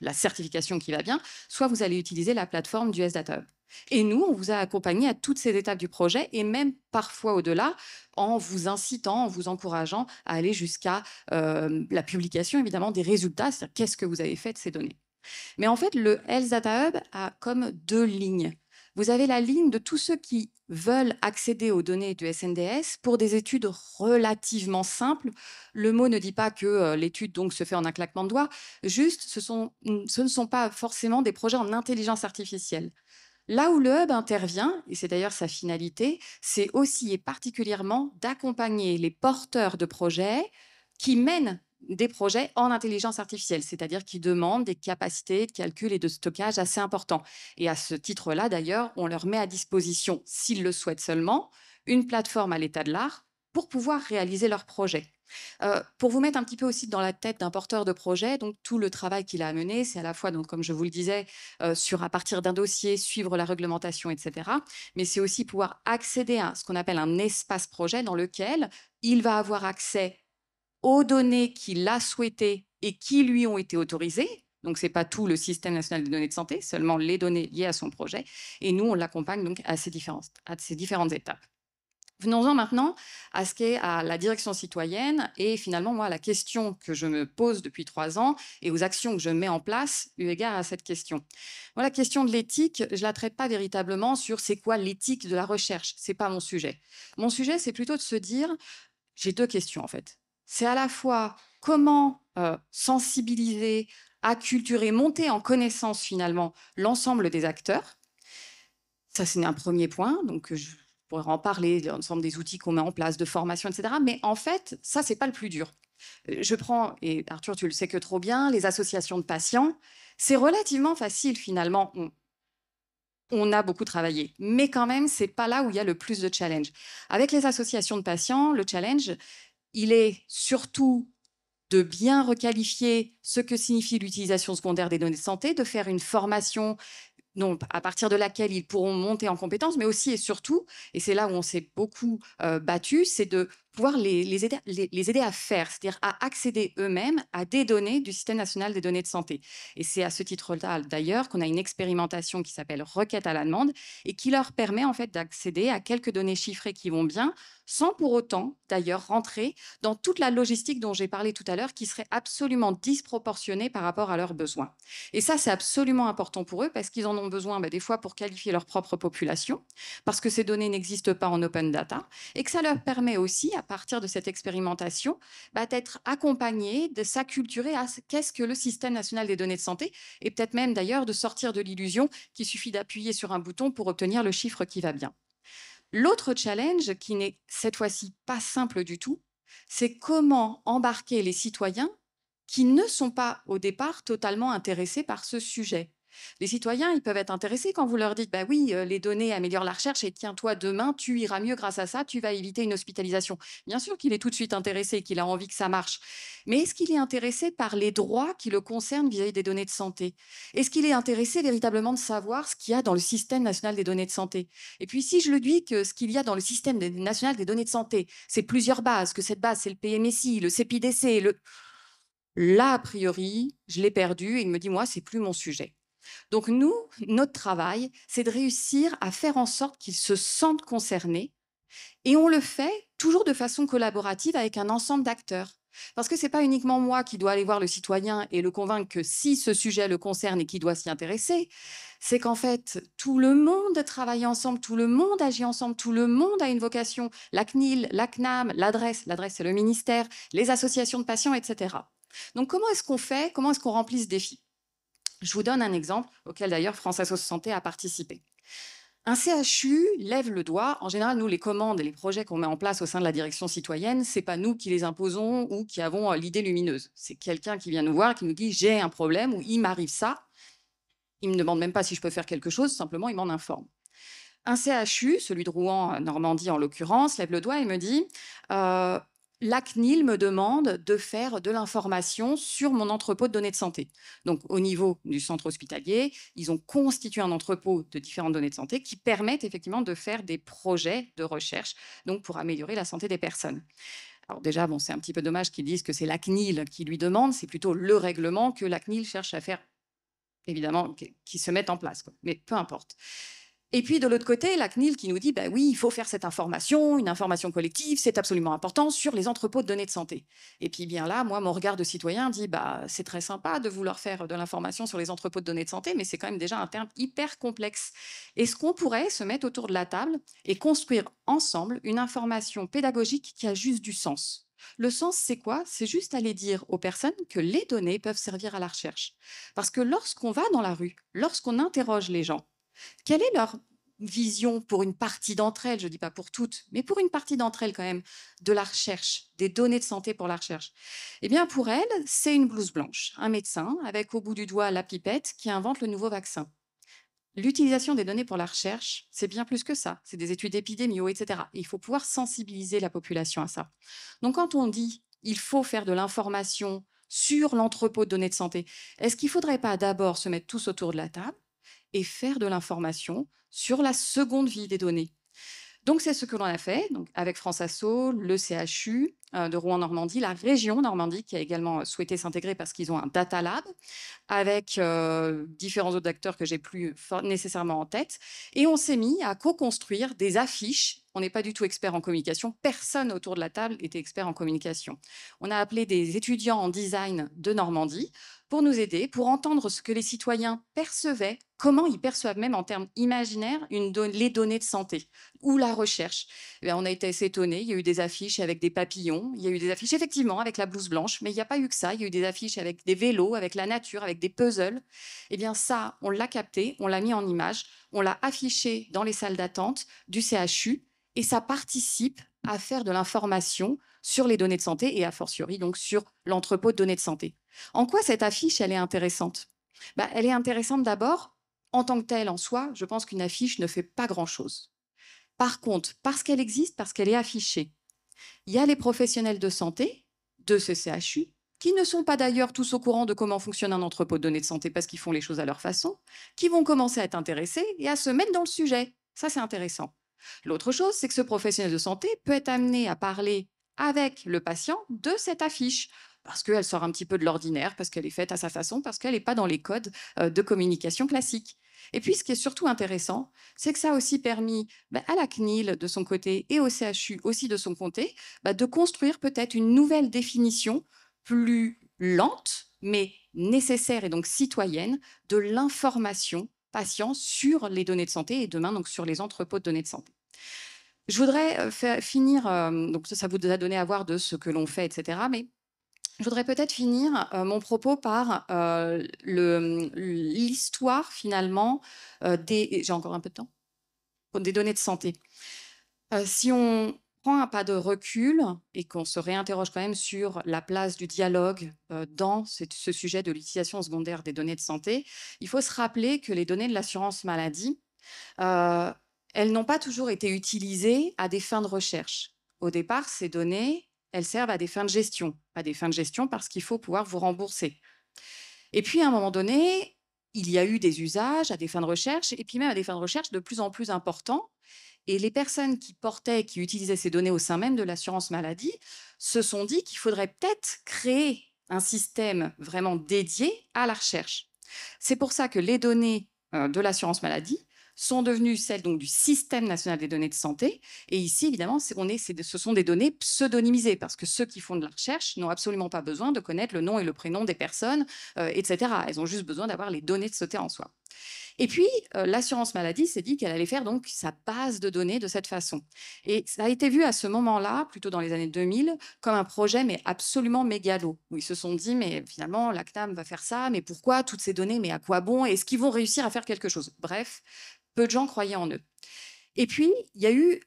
Speaker 7: la certification qui va bien, soit vous allez utiliser la plateforme du S-Data et nous, on vous a accompagné à toutes ces étapes du projet et même parfois au-delà, en vous incitant, en vous encourageant à aller jusqu'à euh, la publication, évidemment, des résultats, c'est-à-dire qu'est-ce que vous avez fait de ces données. Mais en fait, le Health Data Hub a comme deux lignes. Vous avez la ligne de tous ceux qui veulent accéder aux données du SNDS pour des études relativement simples. Le mot ne dit pas que euh, l'étude donc se fait en un claquement de doigts. Juste, ce ne sont pas forcément des projets en intelligence artificielle. Là où le hub intervient, et c'est d'ailleurs sa finalité, c'est aussi et particulièrement d'accompagner les porteurs de projets qui mènent des projets en intelligence artificielle, c'est-à-dire qui demandent des capacités de calcul et de stockage assez importants. Et à ce titre-là, d'ailleurs, on leur met à disposition, s'ils le souhaitent seulement, une plateforme à l'état de l'art pour pouvoir réaliser leur projet. Euh, pour vous mettre un petit peu aussi dans la tête d'un porteur de projet, donc tout le travail qu'il a mené, c'est à la fois, donc, comme je vous le disais, euh, sur à partir d'un dossier, suivre la réglementation, etc. Mais c'est aussi pouvoir accéder à ce qu'on appelle un espace projet dans lequel il va avoir accès aux données qu'il a souhaitées et qui lui ont été autorisées, donc, ce n'est pas tout le système national des données de santé, seulement les données liées à son projet. Et nous, on l'accompagne donc à ces, différentes, à ces différentes étapes. Venons-en maintenant à ce qu'est à la direction citoyenne et finalement, moi, la question que je me pose depuis trois ans et aux actions que je mets en place eu égard à cette question. Moi, la question de l'éthique, je ne la traite pas véritablement sur c'est quoi l'éthique de la recherche. C'est pas mon sujet. Mon sujet, c'est plutôt de se dire, j'ai deux questions en fait. C'est à la fois comment euh, sensibiliser, acculturer, monter en connaissance finalement l'ensemble des acteurs. Ça, c'est un premier point. Donc, je pourrait en parler, l'ensemble des outils qu'on met en place, de formation, etc. Mais en fait, ça, c'est pas le plus dur. Euh, je prends, et Arthur, tu le sais que trop bien, les associations de patients, c'est relativement facile finalement. On, a beaucoup travaillé, mais quand même, c'est pas là où il y a le plus de challenge. Avec les associations de patients, le challenge, il est surtout de bien requalifier ce que signifie l'utilisation secondaire des données de santé, de faire une formation à partir de laquelle ils pourront monter en compétences, mais aussi et surtout, et c'est là où on s'est beaucoup euh, battu, c'est de pouvoir les, les, aider, les, à faire, c'est-à-dire à accéder eux-mêmes à des données du Système national des données de santé. Et c'est à ce titre-là, d'ailleurs, qu'on a une expérimentation qui s'appelle Requête à la demande et qui leur permet en fait d'accéder à quelques données chiffrées qui vont bien, sans pour autant, d'ailleurs, rentrer dans toute la logistique dont j'ai parlé tout à l'heure, qui serait absolument disproportionnée par rapport à leurs besoins. Et ça, c'est absolument important pour eux parce qu'ils en ont besoin bah, des fois pour qualifier leur propre population, parce que ces données n'existent pas en open data, et que ça leur permet aussi, à partir de cette expérimentation, va être accompagné de s'acculturer à qu'est-ce que le système national des données de santé, et peut-être même d'ailleurs de sortir de l'illusion qu'il suffit d'appuyer sur un bouton pour obtenir le chiffre qui va bien. L'autre challenge, qui n'est cette fois-ci pas simple du tout, c'est comment embarquer les citoyens qui ne sont pas au départ totalement intéressés par ce sujet. Les citoyens, ils peuvent être intéressés quand vous leur dites, bah oui, euh, les données améliorent la recherche et tiens, toi, demain, tu iras mieux grâce à ça, tu vas éviter une hospitalisation. Bien sûr qu'il est tout de suite intéressé, qu'il a envie que ça marche. Mais est-ce qu'il est intéressé par les droits qui le concernent vis-à-vis des données de santé Est-ce qu'il est intéressé véritablement de savoir ce qu'il y a dans le système national des données de santé Et puis, si je le dis que ce qu'il y a dans le système national des données de santé, c'est plusieurs bases, que cette base, c'est le PMSI, le CPDC le... Là, a priori, je l'ai perdu et il me dit, moi, c'est plus mon sujet. Donc nous, notre travail, c'est de réussir à faire en sorte qu'ils se sentent concernés. Et on le fait toujours de façon collaborative avec un ensemble d'acteurs. Parce que ce n'est pas uniquement moi qui dois aller voir le citoyen et le convaincre que si ce sujet le concerne et qu'il doit s'y intéresser, c'est qu'en fait, tout le monde travaille ensemble, tout le monde agit ensemble, tout le monde a une vocation. La CNIL, la CNAM, l'adresse, l'adresse c'est le ministère, les associations de patients, etc. Donc comment est-ce qu'on fait, comment est-ce qu'on remplit ce défi je vous donne un exemple auquel d'ailleurs France Asso Santé a participé. Un CHU lève le doigt. En général, nous, les commandes et les projets qu'on met en place au sein de la direction citoyenne, c'est pas nous qui les imposons ou qui avons euh, l'idée lumineuse. C'est quelqu'un qui vient nous voir, qui nous dit j'ai un problème ou il m'arrive ça. Il me demande même pas si je peux faire quelque chose, simplement il m'en informe. Un CHU, celui de Rouen, euh, Normandie en l'occurrence, lève le doigt et me dit euh, la CNIL me demande de faire de l'information sur mon entrepôt de données de santé. Donc, au niveau du centre hospitalier, ils ont constitué un entrepôt de différentes données de santé qui permettent effectivement de faire des projets de recherche donc pour améliorer la santé des personnes. Alors déjà, bon, c'est un petit peu dommage qu'ils disent que c'est la CNIL qui lui demande, c'est plutôt le règlement que la CNIL cherche à faire, évidemment, qui se mette en place. Mais peu importe. Et puis de l'autre côté, la CNIL qui nous dit, ben oui, il faut faire cette information, une information collective, c'est absolument important sur les entrepôts de données de santé. Et puis bien là, moi, mon regard de citoyen dit, bah c'est très sympa de vouloir faire de l'information sur les entrepôts de données de santé, mais c'est quand même déjà un terme hyper complexe. Est-ce qu'on pourrait se mettre autour de la table et construire ensemble une information pédagogique qui a juste du sens le sens, c'est quoi C'est juste aller dire aux personnes que les données peuvent servir à la recherche. Parce que lorsqu'on va dans la rue, lorsqu'on interroge les gens, quelle est leur vision pour une partie d'entre elles, je ne dis pas pour toutes, mais pour une partie d'entre elles quand même, de la recherche, des données de santé pour la recherche Eh bien, pour elles, c'est une blouse blanche, un médecin avec au bout du doigt la pipette qui invente le nouveau vaccin. L'utilisation des données pour la recherche, c'est bien plus que ça. C'est des études épidémiologiques, etc. il faut pouvoir sensibiliser la population à ça. Donc, quand on dit il faut faire de l'information sur l'entrepôt de données de santé, est-ce qu'il ne faudrait pas d'abord se mettre tous autour de la table et faire de l'information sur la seconde vie des données. Donc c'est ce que l'on a fait donc avec France Asso, le CHU euh, de Rouen-Normandie, la région Normandie qui a également euh, souhaité s'intégrer parce qu'ils ont un data lab avec euh, différents autres acteurs que j'ai plus nécessairement en tête. Et on s'est mis à co-construire des affiches on n'est pas du tout expert en communication. Personne autour de la table était expert en communication. On a appelé des étudiants en design de Normandie pour nous aider, pour entendre ce que les citoyens percevaient, comment ils perçoivent même en termes imaginaires les données de santé ou la recherche. Eh on a été assez étonnés. Il y a eu des affiches avec des papillons, il y a eu des affiches effectivement avec la blouse blanche, mais il n'y a pas eu que ça. Il y a eu des affiches avec des vélos, avec la nature, avec des puzzles. Eh bien ça, on l'a capté, on l'a mis en image, on l'a affiché dans les salles d'attente du CHU et ça participe à faire de l'information sur les données de santé et a fortiori donc sur l'entrepôt de données de santé. En quoi cette affiche elle est intéressante bah, Elle est intéressante d'abord en tant que telle en soi, je pense qu'une affiche ne fait pas grand-chose. Par contre, parce qu'elle existe, parce qu'elle est affichée, il y a les professionnels de santé de ce CHU qui ne sont pas d'ailleurs tous au courant de comment fonctionne un entrepôt de données de santé parce qu'ils font les choses à leur façon, qui vont commencer à être intéressés et à se mettre dans le sujet. Ça, c'est intéressant. L'autre chose, c'est que ce professionnel de santé peut être amené à parler avec le patient de cette affiche parce qu'elle sort un petit peu de l'ordinaire, parce qu'elle est faite à sa façon, parce qu'elle n'est pas dans les codes euh, de communication classiques. Et puis, ce qui est surtout intéressant, c'est que ça a aussi permis bah, à la CNIL de son côté et au CHU aussi de son côté bah, de construire peut-être une nouvelle définition plus lente, mais nécessaire et donc citoyenne de l'information patients sur les données de santé et demain donc sur les entrepôts de données de santé. Je voudrais euh, faire, finir, euh, donc ça vous a donné à voir de ce que l'on fait, etc. Mais je voudrais peut-être finir euh, mon propos par l'histoire finalement des. J'ai encore un peu de temps des données de santé. si on prend un pas de recul et qu'on se réinterroge quand même sur la place du dialogue euh, dans ce sujet de l'utilisation secondaire des données de santé, il faut se rappeler que les données de l'assurance maladie, euh, elles n'ont pas toujours été utilisées à des fins de recherche. Au départ, ces données, elles servent à des fins de gestion, à des fins de gestion parce qu'il faut pouvoir vous rembourser. Et puis, à un moment donné, il y a eu des usages à des fins de recherche, et puis même à des fins de recherche de plus en plus importants. Et les personnes qui portaient, qui utilisaient ces données au sein même de l'assurance maladie, se sont dit qu'il faudrait peut-être créer un système vraiment dédié à la recherche. C'est pour ça que les données euh, de l'assurance maladie sont devenues celles donc du système national des données de santé. Et ici, évidemment, ce sont des données pseudonymisées parce que ceux qui font de la recherche n'ont absolument pas besoin de connaître le nom et le prénom des personnes, euh, etc. Elles ont juste besoin d'avoir les données de santé en soi. Et puis, euh, l'assurance maladie s'est dit qu'elle allait faire donc sa base de données de cette façon. Et ça a été vu à ce moment-là, plutôt dans les années 2000, comme un projet mais absolument mégalo, ils se sont dit, mais finalement, la CNAM va faire ça, mais pourquoi toutes ces données, mais à quoi bon Est-ce qu'ils vont réussir à faire quelque chose Bref, peu de gens croyaient en eux. Et puis, il y a eu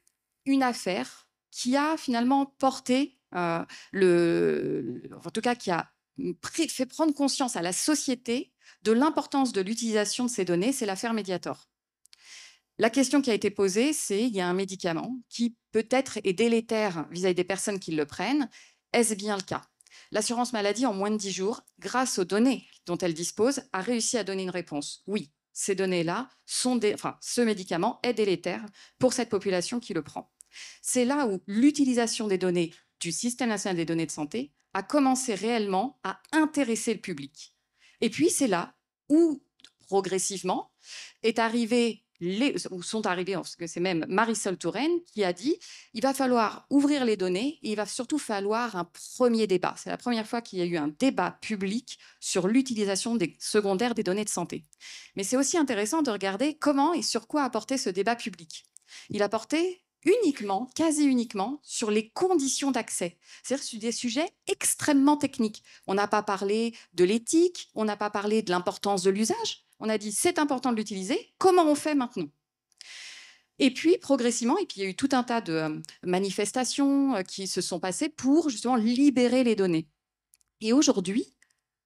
Speaker 7: une affaire qui a finalement porté euh, le, en tout cas qui a fait prendre conscience à la société de l'importance de l'utilisation de ces données, c'est l'affaire Mediator. La question qui a été posée, c'est il y a un médicament qui peut-être est délétère vis-à-vis des personnes qui le prennent. Est-ce bien le cas L'assurance maladie, en moins de 10 jours, grâce aux données dont elle dispose, a réussi à donner une réponse. Oui, ces données-là sont des, enfin, ce médicament est délétère pour cette population qui le prend. C'est là où l'utilisation des données du système national des données de santé à commencer réellement à intéresser le public. Et puis c'est là où, progressivement, est arrivé les, sont arrivés, parce que c'est même Marisol Touraine qui a dit il va falloir ouvrir les données et il va surtout falloir un premier débat. C'est la première fois qu'il y a eu un débat public sur l'utilisation des secondaires des données de santé. Mais c'est aussi intéressant de regarder comment et sur quoi a porté ce débat public. Il a porté uniquement, quasi uniquement, sur les conditions d'accès, c'est-à-dire sur des sujets extrêmement techniques. On n'a pas parlé de l'éthique, on n'a pas parlé de l'importance de l'usage, on a dit c'est important de l'utiliser, comment on fait maintenant et puis progressivement, et puis il y a eu tout un tas de euh, manifestations euh, qui se sont passées pour justement libérer les données. Et aujourd'hui,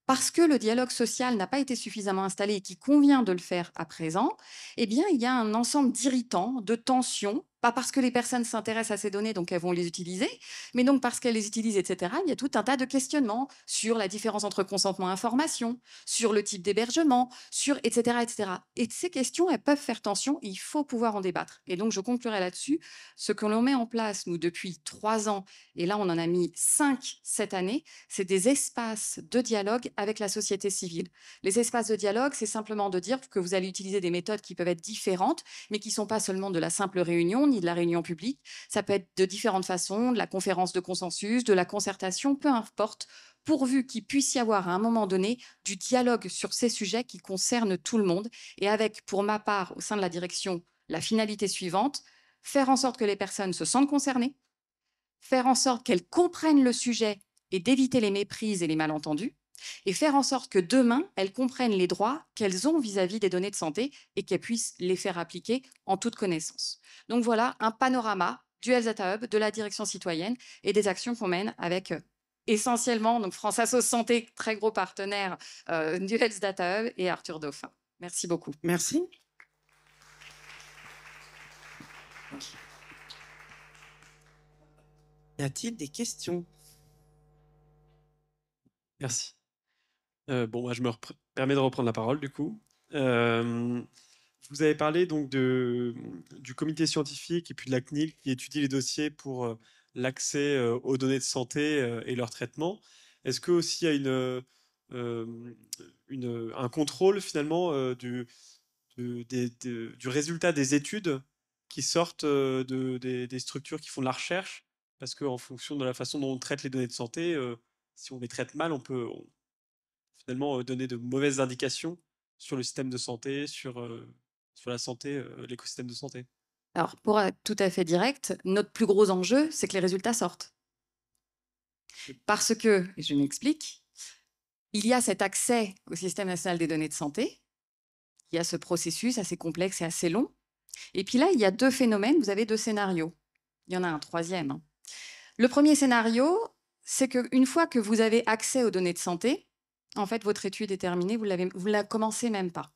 Speaker 7: parce que le dialogue social n'a pas été suffisamment installé et qu'il convient de le faire à présent, eh bien, il y a un ensemble d'irritants, de tensions pas parce que les personnes s'intéressent à ces données, donc elles vont les utiliser, mais donc parce qu'elles les utilisent, etc., il y a tout un tas de questionnements sur la différence entre consentement et information, sur le type d'hébergement, sur etc., etc. Et ces questions, elles peuvent faire tension, il faut pouvoir en débattre. Et donc, je conclurai là-dessus. Ce que l'on met en place, nous, depuis trois ans, et là, on en a mis cinq cette année, c'est des espaces de dialogue avec la société civile. Les espaces de dialogue, c'est simplement de dire que vous allez utiliser des méthodes qui peuvent être différentes, mais qui ne sont pas seulement de la simple réunion, ni de la réunion publique. Ça peut être de différentes façons, de la conférence de consensus, de la concertation, peu importe, pourvu qu'il puisse y avoir à un moment donné du dialogue sur ces sujets qui concernent tout le monde. Et avec, pour ma part, au sein de la direction, la finalité suivante, faire en sorte que les personnes se sentent concernées, faire en sorte qu'elles comprennent le sujet et d'éviter les méprises et les malentendus, et faire en sorte que demain, elles comprennent les droits qu'elles ont vis-à-vis des données de santé et qu'elles puissent les faire appliquer en toute connaissance. Donc voilà un panorama du Health Data Hub, de la direction citoyenne et des actions qu'on mène avec euh, essentiellement donc France Asso Santé, très gros partenaire euh, du Health Data Hub et Arthur Dauphin.
Speaker 1: Merci beaucoup. Merci. Y a-t-il des questions
Speaker 4: Merci. Euh, bon, moi, je me permets de reprendre la parole, du coup. Euh, vous avez parlé donc de, du comité scientifique et puis de la CNIL qui étudie les dossiers pour euh, l'accès aux données de santé et leur traitement. Est-ce que aussi y a une, une, un contrôle finalement du, du, résultat des études qui sortent de, des, structures qui font de la recherche, parce qu'en fonction de la façon dont on traite les données de santé, si on les traite mal, on peut, euh, donner de mauvaises indications sur le système de santé, sur, euh, sur la santé, euh, l'écosystème de santé Alors,
Speaker 7: pour être tout à fait direct, notre plus gros enjeu, c'est que les résultats sortent. Parce que, je m'explique, il y a cet accès au système national des données de santé, il y a ce processus assez complexe et assez long. Et puis là, il y a deux phénomènes, vous avez deux scénarios. Il y en a un troisième. Hein. Le premier scénario, c'est qu'une fois que vous avez accès aux données de santé, en fait, votre étude est terminée, vous ne la commencez même pas.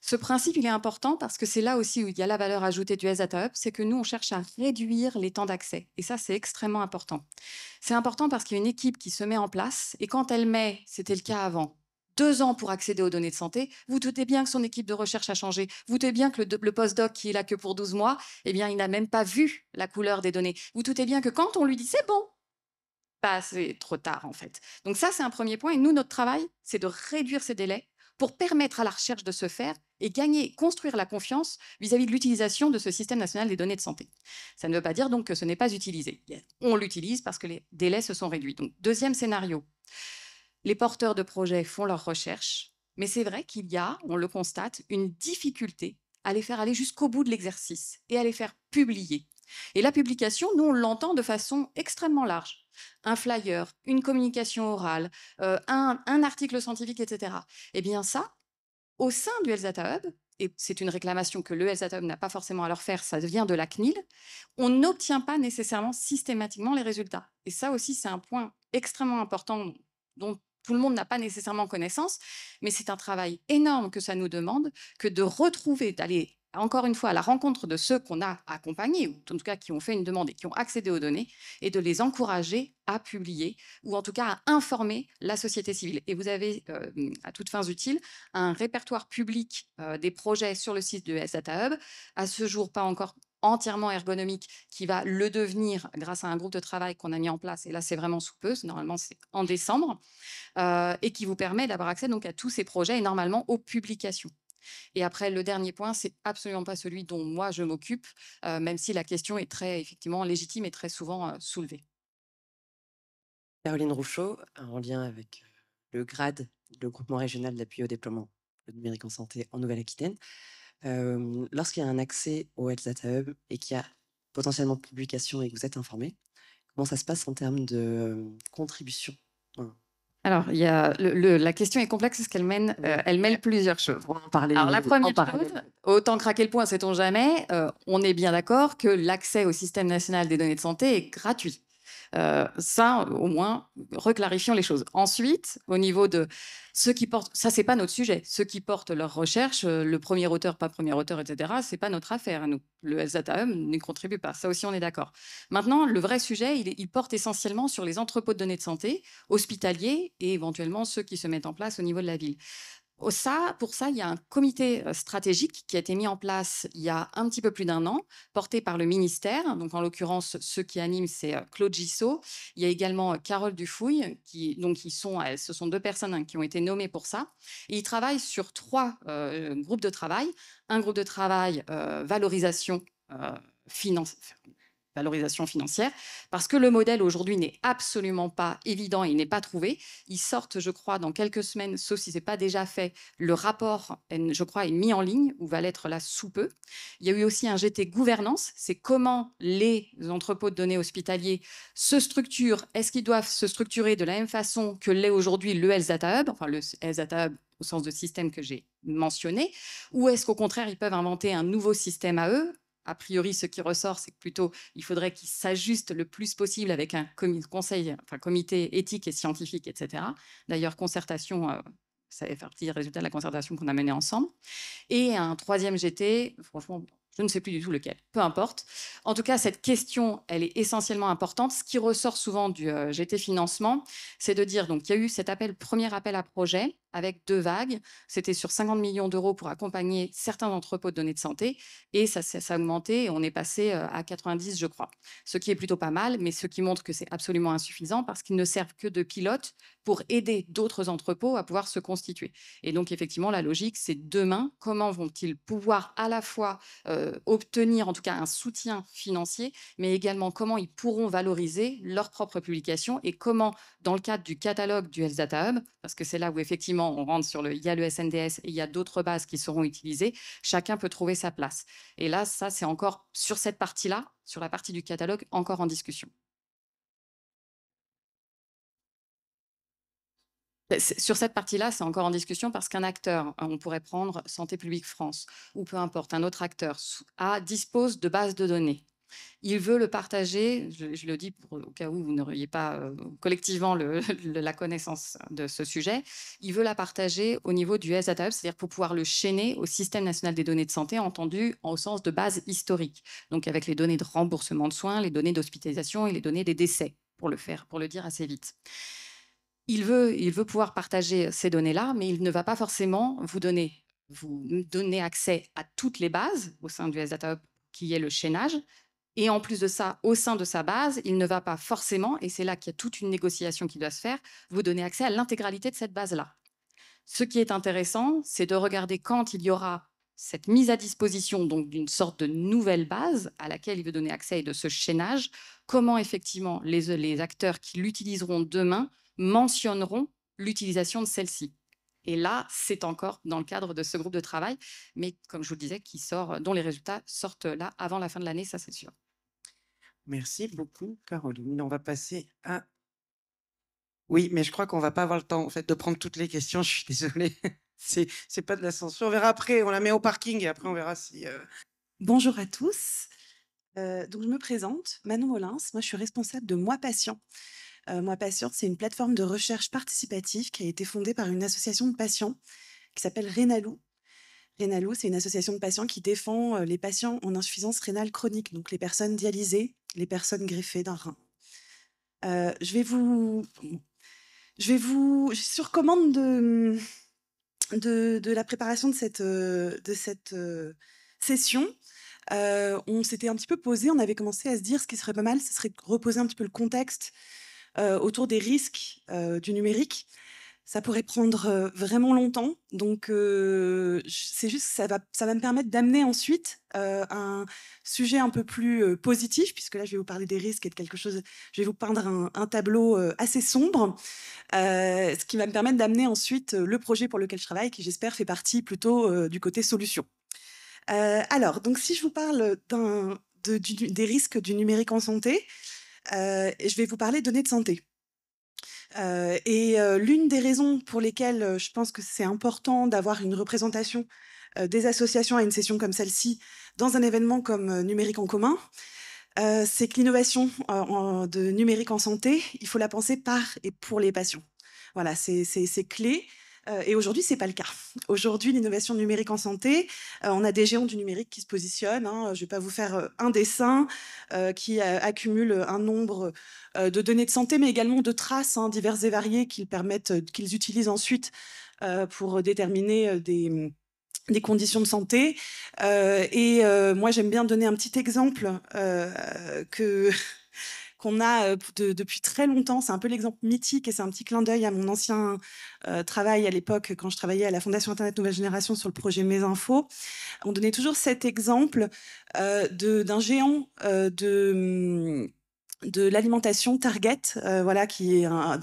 Speaker 7: Ce principe, il est important parce que c'est là aussi où il y a la valeur ajoutée du SATA e c'est que nous, on cherche à réduire les temps d'accès. Et ça, c'est extrêmement important. C'est important parce qu'il y a une équipe qui se met en place et quand elle met, c'était le cas avant, deux ans pour accéder aux données de santé, vous doutez bien que son équipe de recherche a changé. Vous doutez bien que le, postdoc qui est là que pour 12 mois, eh bien, il n'a même pas vu la couleur des données. Vous doutez bien que quand on lui dit c'est bon, pas assez trop tard, en fait. Donc ça, c'est un premier point. Et nous, notre travail, c'est de réduire ces délais pour permettre à la recherche de se faire et gagner, construire la confiance vis-à-vis de l'utilisation de ce système national des données de santé. Ça ne veut pas dire donc que ce n'est pas utilisé. On l'utilise parce que les délais se sont réduits. Donc, deuxième scénario, les porteurs de projets font leurs recherches, mais c'est vrai qu'il y a, on le constate, une difficulté à les faire aller jusqu'au bout de l'exercice et à les faire publier. Et la publication, nous, on l'entend de façon extrêmement large un flyer, une communication orale, euh, un, article scientifique, etc. Eh bien ça, au sein du Elsata Hub, et c'est une réclamation que le Elsata Hub n'a pas forcément à leur faire, ça vient de la CNIL, on n'obtient pas nécessairement systématiquement les résultats. Et ça aussi, c'est un point extrêmement important dont tout le monde n'a pas nécessairement connaissance, mais c'est un travail énorme que ça nous demande que de retrouver, d'aller encore une fois, à la rencontre de ceux qu'on a accompagnés, ou en tout cas qui ont fait une demande et qui ont accédé aux données, et de les encourager à publier, ou en tout cas à informer la société civile. Et vous avez, euh, à toutes fins utiles, un répertoire public euh, des projets sur le site de Data Hub, à ce jour pas encore entièrement ergonomique, qui va le devenir grâce à un groupe de travail qu'on a mis en place, et là c'est vraiment soupeuse, normalement c'est en décembre, euh, et qui vous permet d'avoir accès donc à tous ces projets et normalement aux publications. Et après, le dernier point, c'est absolument pas celui dont moi je m'occupe, euh, même si la question est très effectivement légitime et très souvent euh, soulevée.
Speaker 2: Caroline Rouchot, en lien avec euh, le GRAD, le groupement régional d'appui au déploiement de numérique en santé en Nouvelle-Aquitaine, lorsqu'il y a un accès au Health Data Hub et qu'il y a potentiellement publication et que vous êtes informé, comment ça se passe en termes de
Speaker 7: contribution hein, alors, il la question est complexe parce qu'elle mène, euh, elle mêle plusieurs choses. On en parlait. Alors, la première chose, autant craquer le point, sait-on jamais, euh, on est bien d'accord que l'accès au système national des données de santé est gratuit. Euh, ça, au moins, reclarifions les choses. Ensuite, au niveau de ceux qui portent, ça, c'est pas notre sujet. Ceux qui portent leur recherche, euh, le premier auteur, pas premier auteur, etc., c'est pas notre affaire à nous. Le SDATAM n'y contribue pas. Ça aussi, on est d'accord. Maintenant, le vrai sujet, il, porte essentiellement sur les entrepôts de données de santé, hospitaliers et éventuellement ceux qui se mettent en place au niveau de la ville. Ça, pour ça, il y a un comité euh, stratégique qui a été mis en place il y a un petit peu plus d'un an, porté par le ministère. Donc, en l'occurrence, ceux qui animent, c'est euh, Claude Gissot. Il y a également euh, Carole Dufouille, qui, donc, ils sont, ce sont deux personnes hein, qui ont été nommées pour ça. Et ils travaillent sur trois groupes de travail. Un groupe de travail valorisation financière valorisation financière, parce que le modèle aujourd'hui n'est absolument pas évident et il n'est pas trouvé. Ils sortent, je crois, dans quelques semaines, sauf si ce n'est pas déjà fait, le rapport, je crois, est mis en ligne ou va l'être là sous peu. Il y a eu aussi un GT gouvernance, c'est comment les entrepôts de données hospitaliers se structurent. Est-ce qu'ils doivent se structurer de la même façon que l'est aujourd'hui le Health Data Hub, enfin le Health Data Hub au sens de système que j'ai mentionné, ou est-ce qu'au contraire, ils peuvent inventer un nouveau système à eux a priori, ce qui ressort, c'est que plutôt, il faudrait qu'il s'ajuste le plus possible avec un conseil, enfin, comité éthique et scientifique, etc. D'ailleurs, concertation, euh, ça fait partie du résultat de la concertation qu'on a menée ensemble. Et un troisième GT, franchement, je ne sais plus du tout lequel, peu importe. En tout cas, cette question, elle est essentiellement importante. Ce qui ressort souvent du euh, GT financement, c'est de dire donc il y a eu cet appel, premier appel à projet, avec deux vagues. C'était sur 50 millions d'euros pour accompagner certains entrepôts de données de santé. Et ça, s'est augmenté et on est passé euh, à 90, je crois. Ce qui est plutôt pas mal, mais ce qui montre que c'est absolument insuffisant parce qu'ils ne servent que de pilotes pour aider d'autres entrepôts à pouvoir se constituer. Et donc, effectivement, la logique, c'est demain, comment vont-ils pouvoir à la fois euh, obtenir, en tout cas, un soutien financier, mais également comment ils pourront valoriser leurs propres publications et comment, dans le cadre du catalogue du Health Data Hub, parce que c'est là où, effectivement, on rentre sur le, il y a le SNDS et il y a d'autres bases qui seront utilisées. Chacun peut trouver sa place. Et là, ça, c'est encore sur cette partie-là, sur la partie du catalogue, encore en discussion. Sur cette partie-là, c'est encore en discussion parce qu'un acteur, on pourrait prendre Santé publique France ou peu importe, un autre acteur, a, dispose de bases de données il veut le partager, je, le dis au cas où vous n'auriez pas euh, collectivement la connaissance de ce sujet, il veut la partager au niveau du Hub, c'est-à-dire pour pouvoir le chaîner au système national des données de santé, entendu au sens de base historique, donc avec les données de remboursement de soins, les données d'hospitalisation et les données des décès, pour le faire, pour le dire assez vite. Il veut, pouvoir partager ces données-là, mais il ne va pas forcément vous donner, vous donner accès à toutes les bases au sein du SData Hub, qui est le chaînage, et en plus de ça, au sein de sa base, il ne va pas forcément, et c'est là qu'il y a toute une négociation qui doit se faire, vous donner accès à l'intégralité de cette base-là. Ce qui est intéressant, c'est de regarder quand il y aura cette mise à disposition donc d'une sorte de nouvelle base à laquelle il veut donner accès et de ce chaînage, comment effectivement les, acteurs qui l'utiliseront demain mentionneront l'utilisation de celle-ci. Et là, c'est encore dans le cadre de ce groupe de travail, mais comme je vous le disais, dont les résultats sortent là avant la fin de l'année, ça c'est sûr.
Speaker 1: Merci beaucoup, Caroline. On va passer à. Oui, mais je crois qu'on va pas avoir le temps de prendre toutes les questions. Je suis désolée. c'est pas de la censure. On verra après. On la met au parking et après on verra si. Euh Bonjour à tous.
Speaker 8: Euh, donc je me présente, Manon Molins. Moi, je suis responsable de Moi Patient. Euh, Moi Patient, c'est une plateforme de recherche participative qui a été fondée par une association de patients qui s'appelle Rénalou Rénalou, c'est une association de patients qui défend euh, les patients en insuffisance rénale chronique, donc les personnes dialysées, les personnes greffées d'un rein. Euh, je vais vous. Je vais vous. Sur commande de, de, la préparation de cette, euh, de cette session, on s'était un petit peu posé, on avait commencé à se dire ce qui serait pas mal, ce serait de reposer un petit peu le contexte autour des risques du numérique ça pourrait prendre vraiment longtemps. Donc, c'est juste que ça va, ça va me permettre d'amener ensuite un sujet un peu plus positif, puisque là, je vais vous parler des risques et de quelque chose. Je vais vous peindre un, tableau assez sombre, ce qui va me permettre d'amener ensuite le projet pour lequel je travaille, qui j'espère fait partie plutôt du côté solution. alors, donc, si je vous parle des risques du numérique en santé, je vais vous parler données de santé. Euh, et euh, l'une des raisons pour lesquelles euh, je pense que c'est important d'avoir une représentation des associations à une session comme celle-ci dans un événement comme Numérique en commun, c'est que l'innovation de numérique en santé, il faut la penser par et pour les patients. Voilà, c'est clé. Euh, et aujourd'hui, c'est pas le cas. Aujourd'hui, l'innovation numérique en santé, euh, on a des géants du numérique qui se positionnent. Hein. Je ne vais pas vous faire euh, un dessin qui accumule un nombre de données de santé, mais également de traces hein, diverses et variées qu'ils permettent, qu'ils utilisent ensuite pour déterminer des conditions de santé. et moi, j'aime bien donner un petit exemple que qu'on a depuis très longtemps. C'est un peu l'exemple mythique et c'est un petit clin d'œil à mon ancien travail à l'époque quand je travaillais à la Fondation Internet Nouvelle Génération sur le projet Mes Infos. On donnait toujours cet exemple d'un géant mmh, de l'alimentation Target, voilà, qui est un,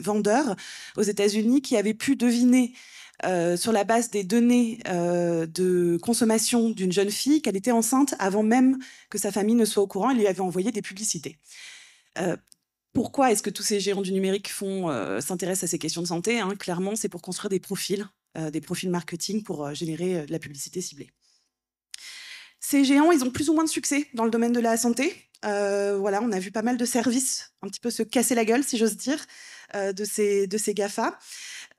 Speaker 8: vendeur aux États-Unis, qui avait pu deviner sur la base des données de consommation d'une jeune fille qu'elle était enceinte avant même que sa famille ne soit au courant. Il lui avait envoyé des publicités. Euh, pourquoi est-ce que tous ces géants du numérique font euh, s'intéressent à ces questions de santé hein Clairement, c'est pour construire des profils, euh, des profils marketing pour générer de la publicité ciblée. Ces géants, ils ont plus ou moins de succès dans le domaine de la santé. voilà, on a vu pas mal de services un petit peu se casser la gueule, si j'ose dire, de ces de ces Gafa.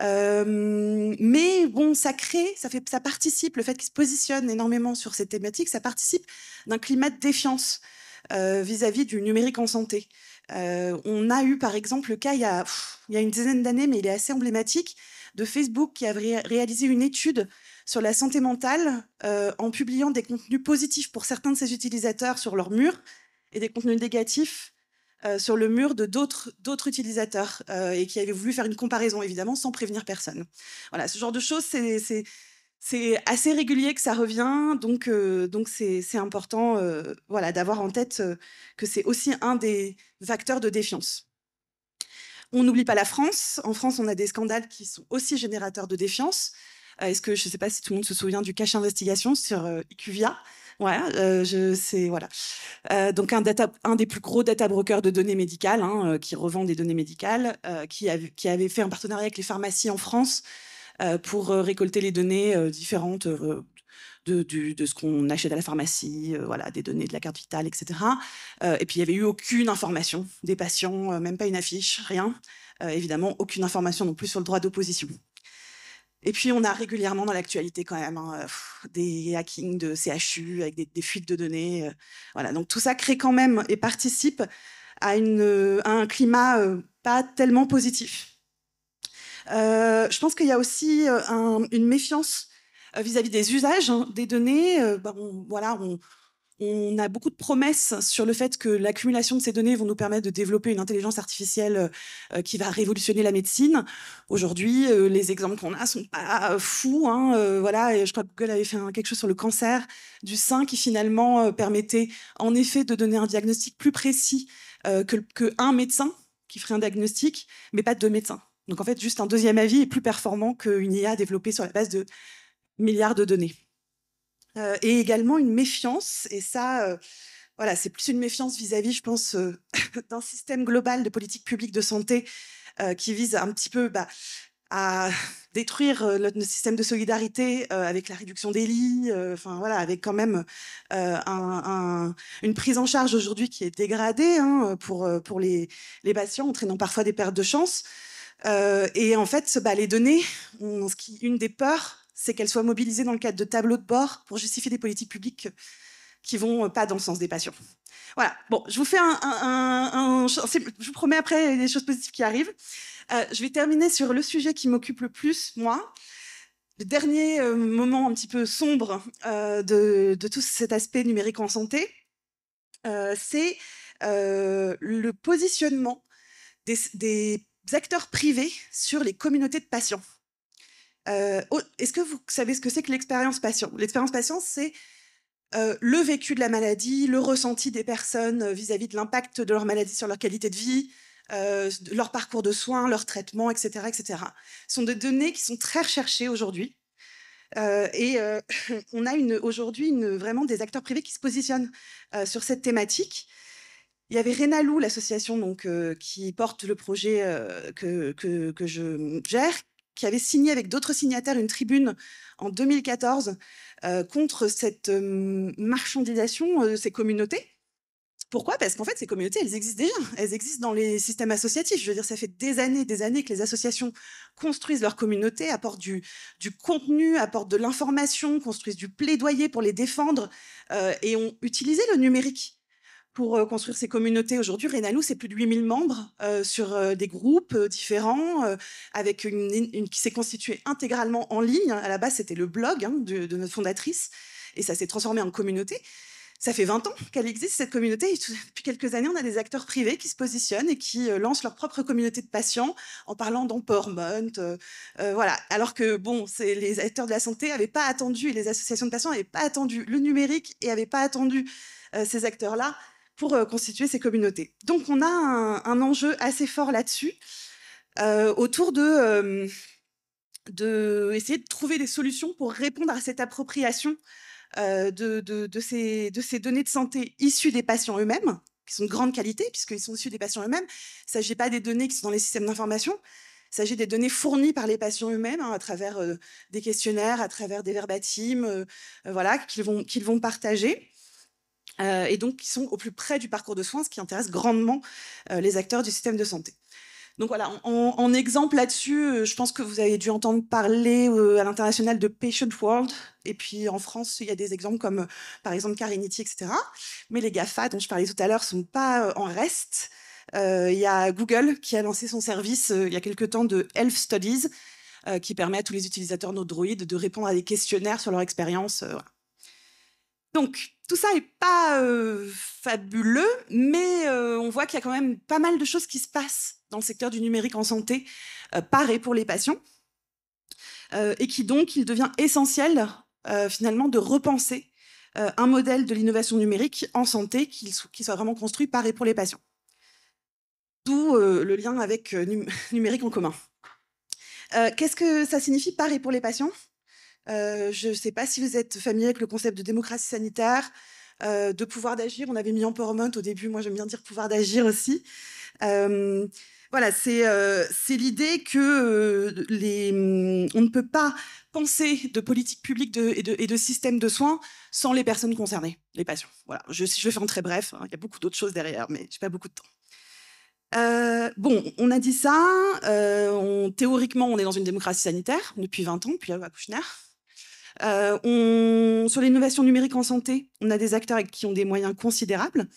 Speaker 8: mais bon, ça crée, ça, participe, le fait qu'ils se positionnent énormément sur ces thématiques, ça participe d'un climat de défiance vis à -vis du numérique en santé. Euh, on a eu par exemple le cas il y a, il une dizaine d'années, mais il est assez emblématique, de Facebook qui a réalisé une étude sur la santé mentale euh, en publiant des contenus positifs pour certains de ses utilisateurs sur leur mur et des contenus négatifs euh, sur le mur de d'autres utilisateurs et qui avait voulu faire une comparaison évidemment sans prévenir personne. Voilà, ce genre de choses, c'est c'est assez régulier que ça revient, donc euh, c'est important euh, voilà d'avoir en tête euh, que c'est aussi un des facteurs de défiance. On n'oublie pas la France. En France, on a des scandales qui sont aussi générateurs de défiance. Est-ce que je ne sais pas si tout le monde se souvient du cache investigation sur IQVIA Ouais, je sais, voilà. donc un, des plus gros data brokers de données médicales, hein, qui revend des données médicales, qui, avait fait un partenariat avec les pharmacies en France euh, pour euh, récolter les données euh, différentes de, ce qu'on achète à la pharmacie, voilà, des données de la carte vitale, etc. et puis il n'y avait eu aucune information des patients, même pas une affiche, rien. évidemment, aucune information non plus sur le droit d'opposition. Et puis on a régulièrement dans l'actualité quand même hein, des hackings de CHU avec des, fuites de données. voilà, donc tout ça crée quand même et participe à un climat pas tellement positif euh, je pense qu'il y a aussi euh, une méfiance euh, vis-à-vis des usages hein, des données. Bah, on, voilà, on, a beaucoup de promesses sur le fait que l'accumulation de ces données vont nous permettre de développer une intelligence artificielle qui va révolutionner la médecine. Aujourd'hui, les exemples qu'on a sont pas fous. Hein, voilà, et je crois que Google avait fait quelque chose sur le cancer du sein qui finalement permettait en effet de donner un diagnostic plus précis que, un médecin qui ferait un diagnostic, mais pas deux médecins. Donc en fait, juste un deuxième avis est plus performant qu'une IA développée sur la base de milliards de données. Euh, et également une méfiance, et ça, euh, voilà, c'est plus une méfiance vis-à-vis, je pense, euh, d'un système global de politique publique de santé euh, qui vise un petit peu bah, à détruire notre système de solidarité avec la réduction des lits, enfin voilà, avec quand même une prise en charge aujourd'hui qui est dégradée hein, pour, pour les, les patients, entraînant parfois des pertes de chance. Euh, et en fait, bah, les données, ce qui, une des peurs, c'est qu'elles soient mobilisées dans le cadre de tableaux de bord pour justifier des politiques publiques qui vont euh, pas dans le sens des patients. Voilà. Bon, je vous fais un, je vous promets après des choses positives qui arrivent. Euh, je vais terminer sur le sujet qui m'occupe le plus, moi. Le dernier moment un petit peu sombre de, tout cet aspect numérique en santé, c'est le positionnement des, des acteurs privés sur les communautés de patients. Euh, est-ce que vous savez ce que c'est que l'expérience patient L'expérience patient, c'est euh, le vécu de la maladie, le ressenti des personnes euh, vis-à-vis de l'impact de leur maladie sur leur qualité de vie, leur parcours de soins, leur traitement, etc., etc. Ce sont des données qui sont très recherchées aujourd'hui. et on a aujourd'hui vraiment des acteurs privés qui se positionnent sur cette thématique. Il y avait Rénalou, l'association donc euh, qui porte le projet euh, que, que, je gère, qui avait signé avec d'autres signataires une tribune en 2014 euh, contre cette marchandisation de ces communautés. Pourquoi Parce qu'en fait, ces communautés, elles existent déjà. Elles existent dans les systèmes associatifs. Je veux dire, ça fait des années, des années que les associations construisent leurs communautés, apportent du, du contenu, apportent de l'information, construisent du plaidoyer pour les défendre et ont utilisé le numérique pour euh, construire ces communautés. Aujourd'hui, Rénalou, c'est plus de 8000 membres euh, sur euh, des groupes différents, avec une, qui s'est constituée intégralement en ligne. À la base, c'était le blog hein, de, notre fondatrice, et ça s'est transformé en communauté. Ça fait 20 ans qu'elle existe, cette communauté, et depuis quelques années, on a des acteurs privés qui se positionnent et qui lancent leur propre communauté de patients en parlant d'empowerment, voilà. Alors que, bon, c'est, les acteurs de la santé n'avaient pas attendu, et les associations de patients n'avaient pas attendu le numérique et n'avaient pas attendu ces acteurs-là pour euh, constituer ces communautés. Donc on a un, enjeu assez fort là-dessus, euh, autour de, euh, de, essayer de trouver des solutions pour répondre à cette appropriation de, ces, données de santé issues des patients eux-mêmes, qui sont de grande qualité, puisqu'ils sont issus des patients eux-mêmes. Il ne s'agit pas des données qui sont dans les systèmes d'information, il s'agit des données fournies par les patients eux-mêmes hein, à travers des questionnaires, à travers des verbatimes voilà, qu'ils vont partager. Euh, et donc qui sont au plus près du parcours de soins, ce qui intéresse grandement euh, les acteurs du système de santé. Donc voilà, en, exemple là-dessus, euh, je pense que vous avez dû entendre parler à l'international de Patient World. Et puis en France, il y a des exemples comme par exemple Carinity, etc. Mais les GAFA dont je parlais tout à l'heure sont pas en reste. Il y a Google qui a lancé son service il y a quelque temps de Health Studies, qui permet à tous les utilisateurs d'Android de répondre à des questionnaires sur leur expérience. Donc, tout ça n'est pas euh, fabuleux, mais euh, on voit qu'il y a quand même pas mal de choses qui se passent dans le secteur du numérique en santé, euh, par et pour les patients, et qui donc, il devient essentiel finalement de repenser un modèle de l'innovation numérique en santé qui, qui, soit vraiment construit par et pour les patients. D'où le lien avec numérique en commun. Qu'est-ce que ça signifie par et pour les patients euh, je ne sais pas si vous êtes familier avec le concept de démocratie sanitaire, euh, de pouvoir d'agir. On avait mis empowerment au début, moi j'aime bien dire pouvoir d'agir aussi. Euh, voilà, c'est l'idée que les, on ne peut pas penser de politique publique et, de, système de soins sans les personnes concernées, les patients. Voilà, je, vais faire en très bref, hein. il y a beaucoup d'autres choses derrière, mais je n'ai pas beaucoup de temps. bon, on a dit ça. on, théoriquement, on est dans une démocratie sanitaire depuis 20 ans, depuis la loi Kouchner. Euh, on, sur l'innovation numérique en santé, on a des acteurs qui ont des moyens considérables,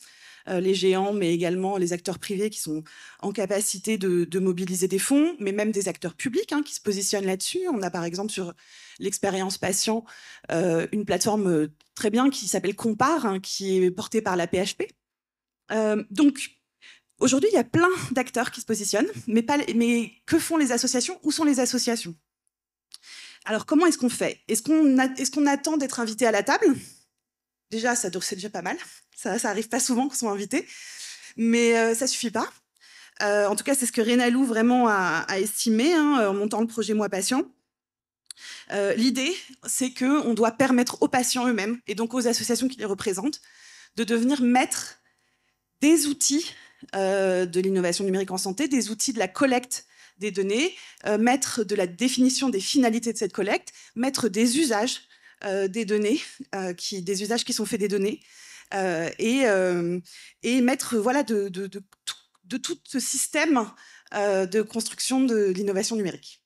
Speaker 8: euh, les géants, mais également les acteurs privés qui sont en capacité de, mobiliser des fonds, mais même des acteurs publics hein, qui se positionnent là-dessus. On a par exemple sur l'expérience patient euh, une plateforme très bien qui s'appelle Compare, hein, qui est portée par la PHP. donc, Aujourd'hui, il y a plein d'acteurs qui se positionnent, mais que font les associations Où sont les associations alors comment est-ce qu'on fait Est-ce qu'on attend d'être invité à la table Déjà, ça c'est déjà pas mal. Ça, arrive pas souvent qu'on soit invité, mais euh, ça suffit pas. Euh, en tout cas, c'est ce que Rénalou vraiment a, estimé hein, en montant le projet Moi Patient. Euh, l'idée, c'est qu'on doit permettre aux patients eux-mêmes, et donc aux associations qui les représentent, de devenir maîtres des outils de l'innovation numérique en santé, des outils de la collecte des données, euh, mettre de la définition des finalités de cette collecte, mettre des usages euh, des données, euh, qui, des usages qui sont faits des données, et, mettre voilà, de, tout ce système de construction de l'innovation numérique.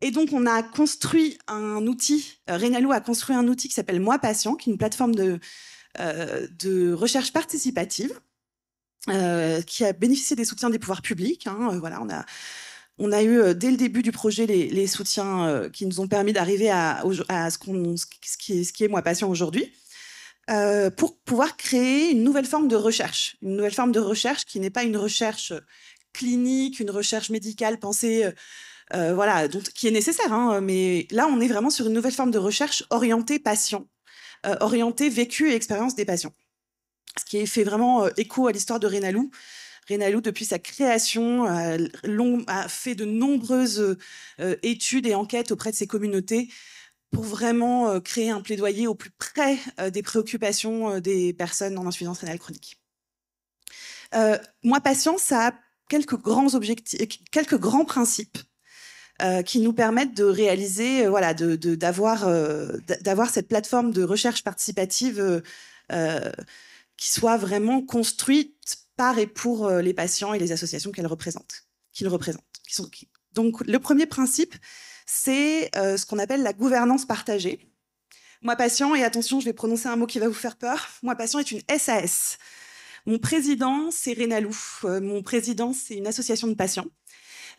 Speaker 8: Et donc, on a construit un outil, Reynalou a construit un outil qui s'appelle Moi Patient, qui est une plateforme de recherche participative euh, qui a bénéficié des soutiens des pouvoirs publics. Hein, euh, voilà, on a on a eu euh, dès le début du projet les, les soutiens qui nous ont permis d'arriver à, à, ce, qu'on, ce, qui est, ce qui est moi patient aujourd'hui, euh, pour pouvoir créer une nouvelle forme de recherche, une nouvelle forme de recherche qui n'est pas une recherche clinique, une recherche médicale pensée, euh, voilà, donc qui est nécessaire. Hein, mais là, on est vraiment sur une nouvelle forme de recherche orientée patient, orientée vécu et expérience des patients ce qui fait vraiment euh, écho à l'histoire de Rénalou. Rénalou, depuis sa création, a, fait de nombreuses euh, études et enquêtes auprès de ses communautés pour vraiment euh, créer un plaidoyer au plus près des préoccupations des personnes en insuffisance rénale chronique. moi, Patient ça a quelques grands objectifs, quelques grands principes qui nous permettent de réaliser, voilà, d'avoir cette plateforme de recherche participative qui soit vraiment construite par et pour euh, les patients et les associations qu'elles représentent, qu'ils représentent. Donc, le premier principe, c'est euh, ce qu'on appelle la gouvernance partagée. Moi, patient, et attention, je vais prononcer un mot qui va vous faire peur. Moi, patient est une SAS. Mon président, c'est Rénalou. Euh, mon président, c'est une association de patients.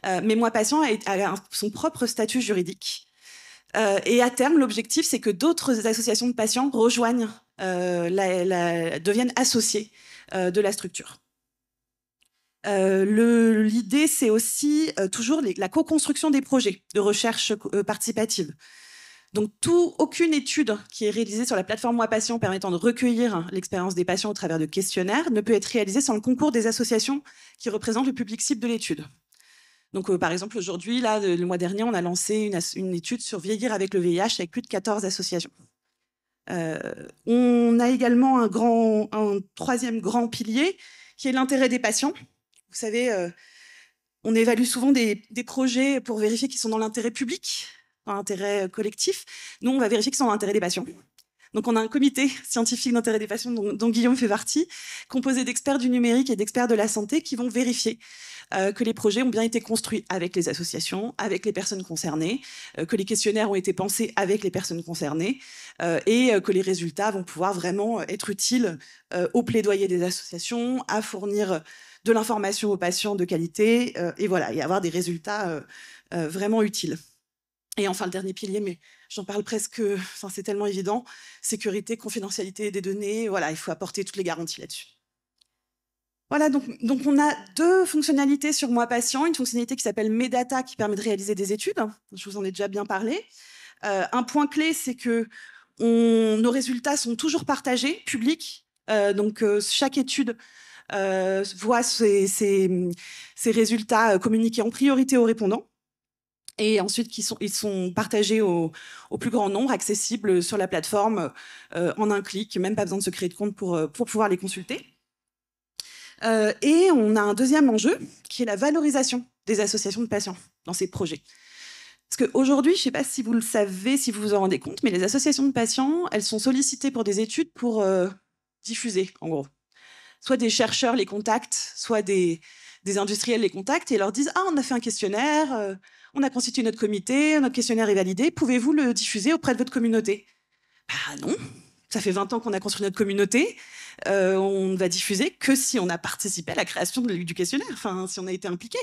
Speaker 8: mais moi, patient a son propre statut juridique. Euh, et à terme, l'objectif, c'est que d'autres associations de patients rejoignent, euh, deviennent associées euh, de la structure. L'idée, c'est aussi toujours la co-construction des projets de recherche participative. Donc, aucune étude qui est réalisée sur la plateforme Moi Patient permettant de recueillir l'expérience des patients au travers de questionnaires ne peut être réalisée sans le concours des associations qui représentent le public cible de l'étude. Donc, euh, par exemple, aujourd'hui, là, le mois dernier, on a lancé une, étude sur vieillir avec le VIH avec plus de 14 associations. Euh, on a également un, un troisième grand pilier qui est l'intérêt des patients. Vous savez, euh, on évalue souvent des, projets pour vérifier qu'ils sont dans l'intérêt public, dans l'intérêt collectif. Nous, on va vérifier qu'ils sont dans l'intérêt des patients. Donc, on a un comité scientifique d'intérêt des patients dont, dont, Guillaume fait partie, composé d'experts du numérique et d'experts de la santé qui vont vérifier euh, que les projets ont bien été construits avec les associations, avec les personnes concernées, euh, que les questionnaires ont été pensés avec les personnes concernées euh, et que les résultats vont pouvoir vraiment être utiles au plaidoyer des associations, à fournir de l'information aux patients de qualité et voilà, et avoir des résultats vraiment utiles. Et enfin, le dernier pilier, mais j'en parle presque, enfin, c'est tellement évident, sécurité, confidentialité des données, voilà, il faut apporter toutes les garanties là-dessus. Voilà, donc, on a deux fonctionnalités sur Moi Patient. Une fonctionnalité qui s'appelle Medata, qui permet de réaliser des études. Je vous en ai déjà bien parlé. Euh, un point clé, c'est que nos résultats sont toujours partagés, publics. Euh, donc euh, chaque étude voit ses, résultats communiqués en priorité aux répondants. Et ensuite, ils sont, partagés au, plus grand nombre, accessibles sur la plateforme en un clic, même pas besoin de se créer de compte pour pouvoir les consulter. Euh, et on a un deuxième enjeu qui est la valorisation des associations de patients dans ces projets. Parce qu'aujourd'hui, je ne sais pas si vous le savez, si vous vous en rendez compte, mais les associations de patients, elles sont sollicitées pour des études pour euh, diffuser, en gros. Soit des chercheurs les contactent, soit des, industriels les contactent et leur disent Ah, on a fait un questionnaire, euh, on a constitué notre comité, notre questionnaire est validé, pouvez-vous le diffuser auprès de votre communauté Bah non, ça fait 20 ans qu'on a construit notre communauté. Euh, on ne va diffuser que si on a participé à la création de l'éducationnaire, enfin, si on a été impliqué.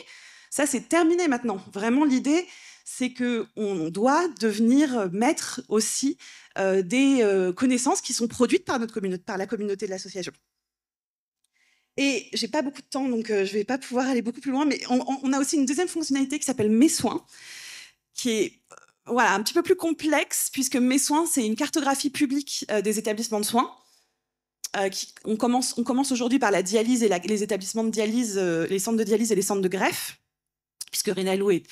Speaker 8: Ça, c'est terminé maintenant. Vraiment, l'idée, c'est qu'on doit devenir maître aussi euh, des euh, connaissances qui sont produites par notre communauté, par la communauté de l'association. Et j'ai pas beaucoup de temps, donc je vais pas pouvoir aller beaucoup plus loin. Mais on, on a aussi une deuxième fonctionnalité qui s'appelle Mes soins, qui est voilà, un petit peu plus complexe, puisque Mes Soins, c'est une cartographie publique euh, des établissements de soins. Euh, qui, on commence, on commence aujourd'hui par la dialyse et les établissements de dialyse, euh, les centres de dialyse et les centres de greffe, puisque Rinaldo est,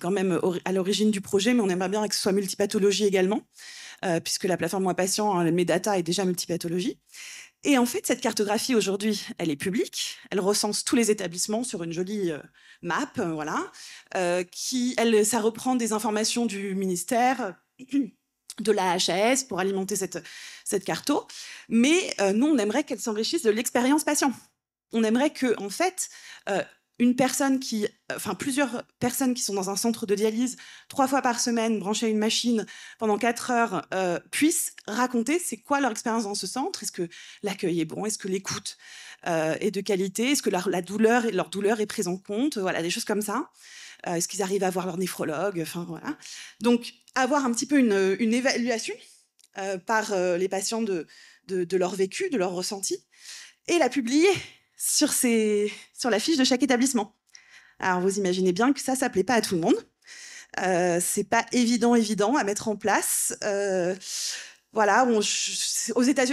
Speaker 8: quand même à l'origine du projet, mais on aimerait bien que ce soit multipathologie également, puisque la plateforme Moi Patient, hein, mes data est déjà multipathologie. Et en fait, cette cartographie aujourd'hui, elle est publique. Elle recense tous les établissements sur une jolie euh, map, euh, voilà. Euh, qui, elle, ça reprend des informations du ministère, de la HAS pour alimenter cette cette carto. Mais nous, on aimerait qu'elle s'enrichisse de l'expérience patient. On aimerait que, en fait, une personne qui, enfin plusieurs personnes qui sont dans un centre de dialyse trois fois par semaine, branchées à une machine pendant quatre heures, euh, puissent raconter c'est quoi leur expérience dans ce centre, est-ce que l'accueil est bon, est-ce que l'écoute euh, est de qualité, est-ce que leur, la douleur, leur douleur est prise en compte, voilà des choses comme ça. Euh, est-ce qu'ils arrivent à voir leur néphrologue, enfin voilà. Donc avoir un petit peu une, évaluation par les patients de leur vécu, de leur ressenti, et la publier sur, la fiche de chaque établissement. Alors vous imaginez bien que ça, ça plaît pas à tout le monde. Euh, c'est pas évident, évident à mettre en place. Euh, voilà, aux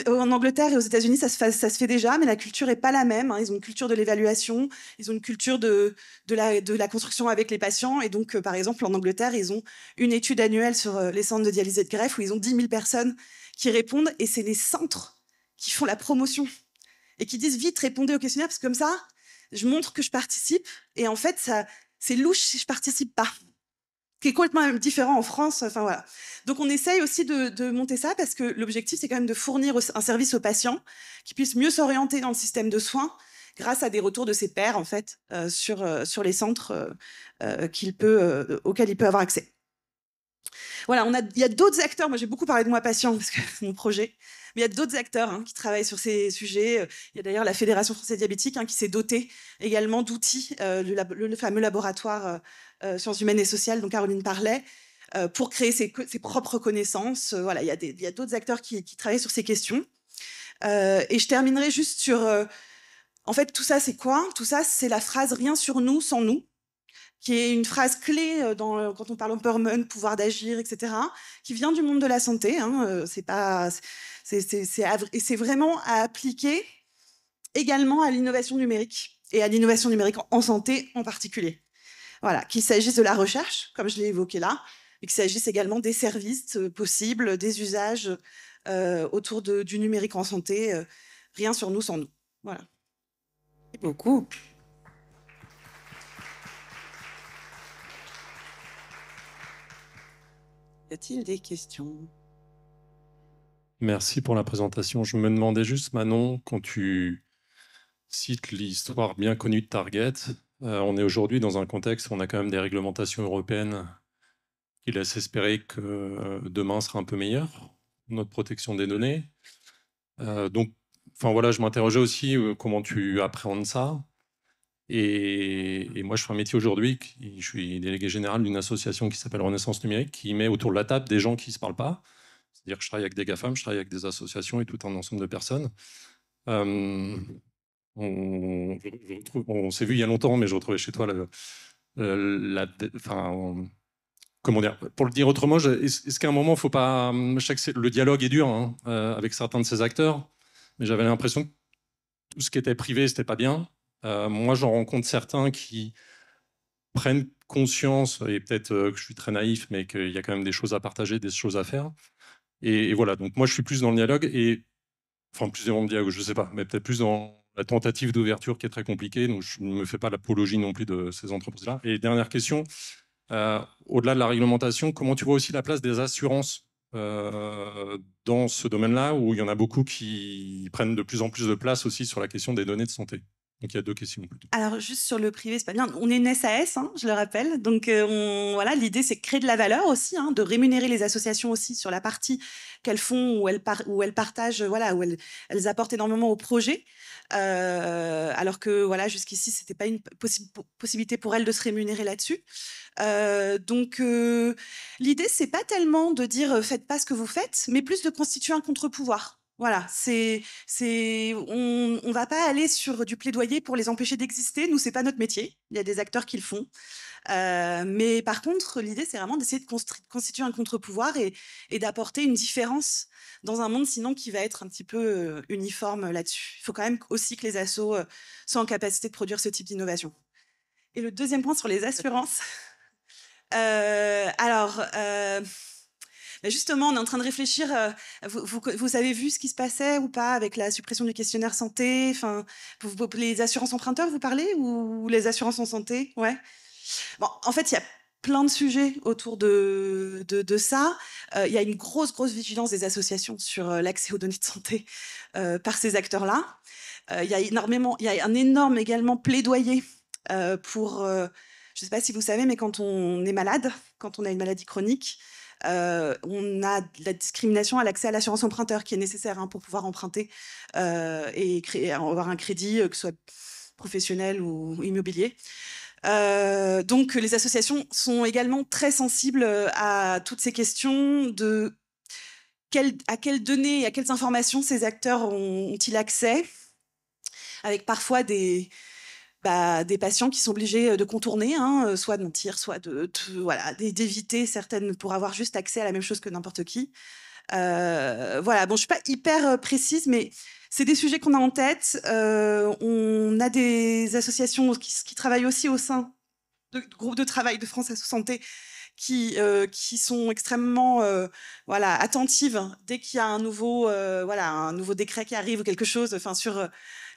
Speaker 8: en Angleterre et aux États-Unis, ça, se fait déjà, mais la culture est pas la même. Hein. Ils ont une culture de l'évaluation, ils ont une culture de, la, construction avec les patients. Et donc, euh, par exemple, en Angleterre, ils ont une étude annuelle sur les centres de dialyse et de greffe où ils ont 10 000 personnes qui répondent, et c'est les centres qui font la promotion et qui disent vite répondez au questionnaire parce que comme ça, je montre que je participe. Et en fait, c'est louche si je participe pas. qui est complètement différent en France. Enfin voilà. Donc on essaye aussi de, monter ça parce que l'objectif c'est quand même de fournir un service aux patients qui puissent mieux s'orienter dans le système de soins grâce à des retours de ses pairs en fait euh, sur, euh, sur les centres euh, peut, auxquels il peut avoir accès. Voilà, on a, il y a d'autres acteurs. Moi, j'ai beaucoup parlé de moi patient parce que c'est mon projet. Mais il y a d'autres acteurs hein, qui travaillent sur ces sujets. Il y a d'ailleurs la Fédération française diabétique hein, qui s'est dotée également d'outils, euh, le, fameux laboratoire euh, euh, sciences humaines et sociales dont Caroline parlait, pour créer ses, propres connaissances. voilà, il y a d'autres acteurs qui, travaillent sur ces questions. et je terminerai juste sur... en fait, tout ça, c'est quoi Tout ça, c'est la phrase « rien sur nous sans nous » qui est une phrase clé euh, euh, quand on parle empowerment, pouvoir d'agir, etc., qui vient du monde de la santé. Hein, euh, c'est pas, c'est, c'est vraiment à appliquer également à l'innovation numérique et à l'innovation numérique en santé en particulier. Voilà, qu'il s'agisse de la recherche, comme je l'ai évoqué là, mais qu'il s'agisse également des services possibles, des usages autour du numérique en santé. rien sur nous sans nous. Voilà.
Speaker 1: Merci beaucoup. Y a-t-il des questions
Speaker 9: Merci pour la présentation. Je me demandais juste, Manon, quand tu cites l'histoire bien connue de Target, euh, on est aujourd'hui dans un contexte où on a quand même des réglementations européennes qui laissent espérer que euh, demain sera un peu meilleur, notre protection des données. Euh, donc, enfin voilà, je m'interrogeais aussi comment tu appréhendes ça. Et, moi, je fais un métier aujourd'hui, je suis délégué général d'une association qui s'appelle Renaissance Numérique, qui met autour de la table des gens qui ne se parlent pas. C'est-à-dire que je travaille avec des GAFAM, je travaille avec des associations et tout un ensemble de personnes. Euh, on, s'est vu il y a longtemps, mais je retrouvais chez toi la, comment dire, pour le dire autrement, est-ce qu'à un moment, faut pas, le dialogue est dur hein, euh, avec certains de ces acteurs, mais j'avais l'impression que tout ce qui était privé, c'était pas bien, euh, moi, j'en rencontre certains qui prennent conscience, et peut-être euh, que je suis très naïf, mais qu'il y a quand même des choses à partager, des choses à faire. Et, voilà, donc moi, je suis plus dans le dialogue, et enfin, plus dans le dialogue, je ne sais pas, mais peut-être plus dans la tentative d'ouverture qui est très compliquée, donc je ne me fais pas l'apologie non plus de ces entreprises-là. Et dernière question, euh, au-delà de la réglementation, comment tu vois aussi la place des assurances dans ce domaine-là, où il y en a beaucoup qui prennent de plus en plus de place aussi sur la question des données de santé il y a deux questions.
Speaker 8: Alors juste sur le privé, c'est pas bien. On est une SAS, hein, je le rappelle. Donc euh, on, voilà, l'idée c'est de créer de la valeur aussi, hein, de rémunérer les associations aussi sur la partie qu'elles font où elles, elles partagent, voilà, où elles, apportent énormément au projet. Euh, alors que voilà, jusqu'ici c'était pas une possibilité pour elles de se rémunérer là-dessus. Euh, donc l'idée c'est pas tellement de dire faites pas ce que vous faites, mais plus de constituer un contre-pouvoir. Voilà, c'est, c'est, on, ne va pas aller sur du plaidoyer pour les empêcher d'exister. Nous, c'est pas notre métier. Il y a des acteurs qui le font. Euh, mais par contre, l'idée, c'est vraiment d'essayer de constituer un contre-pouvoir et, d'apporter une différence dans un monde sinon qui va être un petit peu euh, uniforme là-dessus. Il faut quand même aussi que les assos euh, soient en capacité de produire ce type d'innovation. Et le deuxième point sur les assurances. alors. Bah, justement, on est en train de réfléchir. Euh, vous, avez vu ce qui se passait ou pas avec la suppression du questionnaire santé Enfin, les assurances emprunteurs, vous parlez ou les assurances en santé Ouais. Bon, en fait, il y a plein de sujets autour de, ça. Euh, il y a une grosse, grosse vigilance des associations sur euh, l'accès aux données de santé par ces acteurs-là. il y a il y a un énorme également plaidoyer pour, je ne sais pas si vous savez, mais quand on est malade, quand on a une maladie chronique, euh, on a la discrimination à l'accès à l'assurance emprunteur qui est nécessaire hein, pour pouvoir emprunter euh, et avoir un crédit, euh, que ce soit professionnel ou immobilier. donc les associations sont également très sensibles à toutes ces questions de à quelles données, à quelles informations ces acteurs ont-ils accès, avec parfois des, bah, des patients qui sont obligés euh, de contourner, hein, euh, soit de mentir, soit de, voilà, d'éviter certaines pour avoir juste accès à la même chose que n'importe qui. Euh, voilà, bon, je suis pas hyper euh, précise, mais c'est des sujets qu'on a en tête. on a des associations qui, travaillent aussi au sein de, groupe de travail de France Assos Santé qui, euh, qui sont extrêmement euh, voilà, attentives dès qu'il y a un nouveau, euh, voilà, un nouveau décret qui arrive ou quelque chose enfin, sur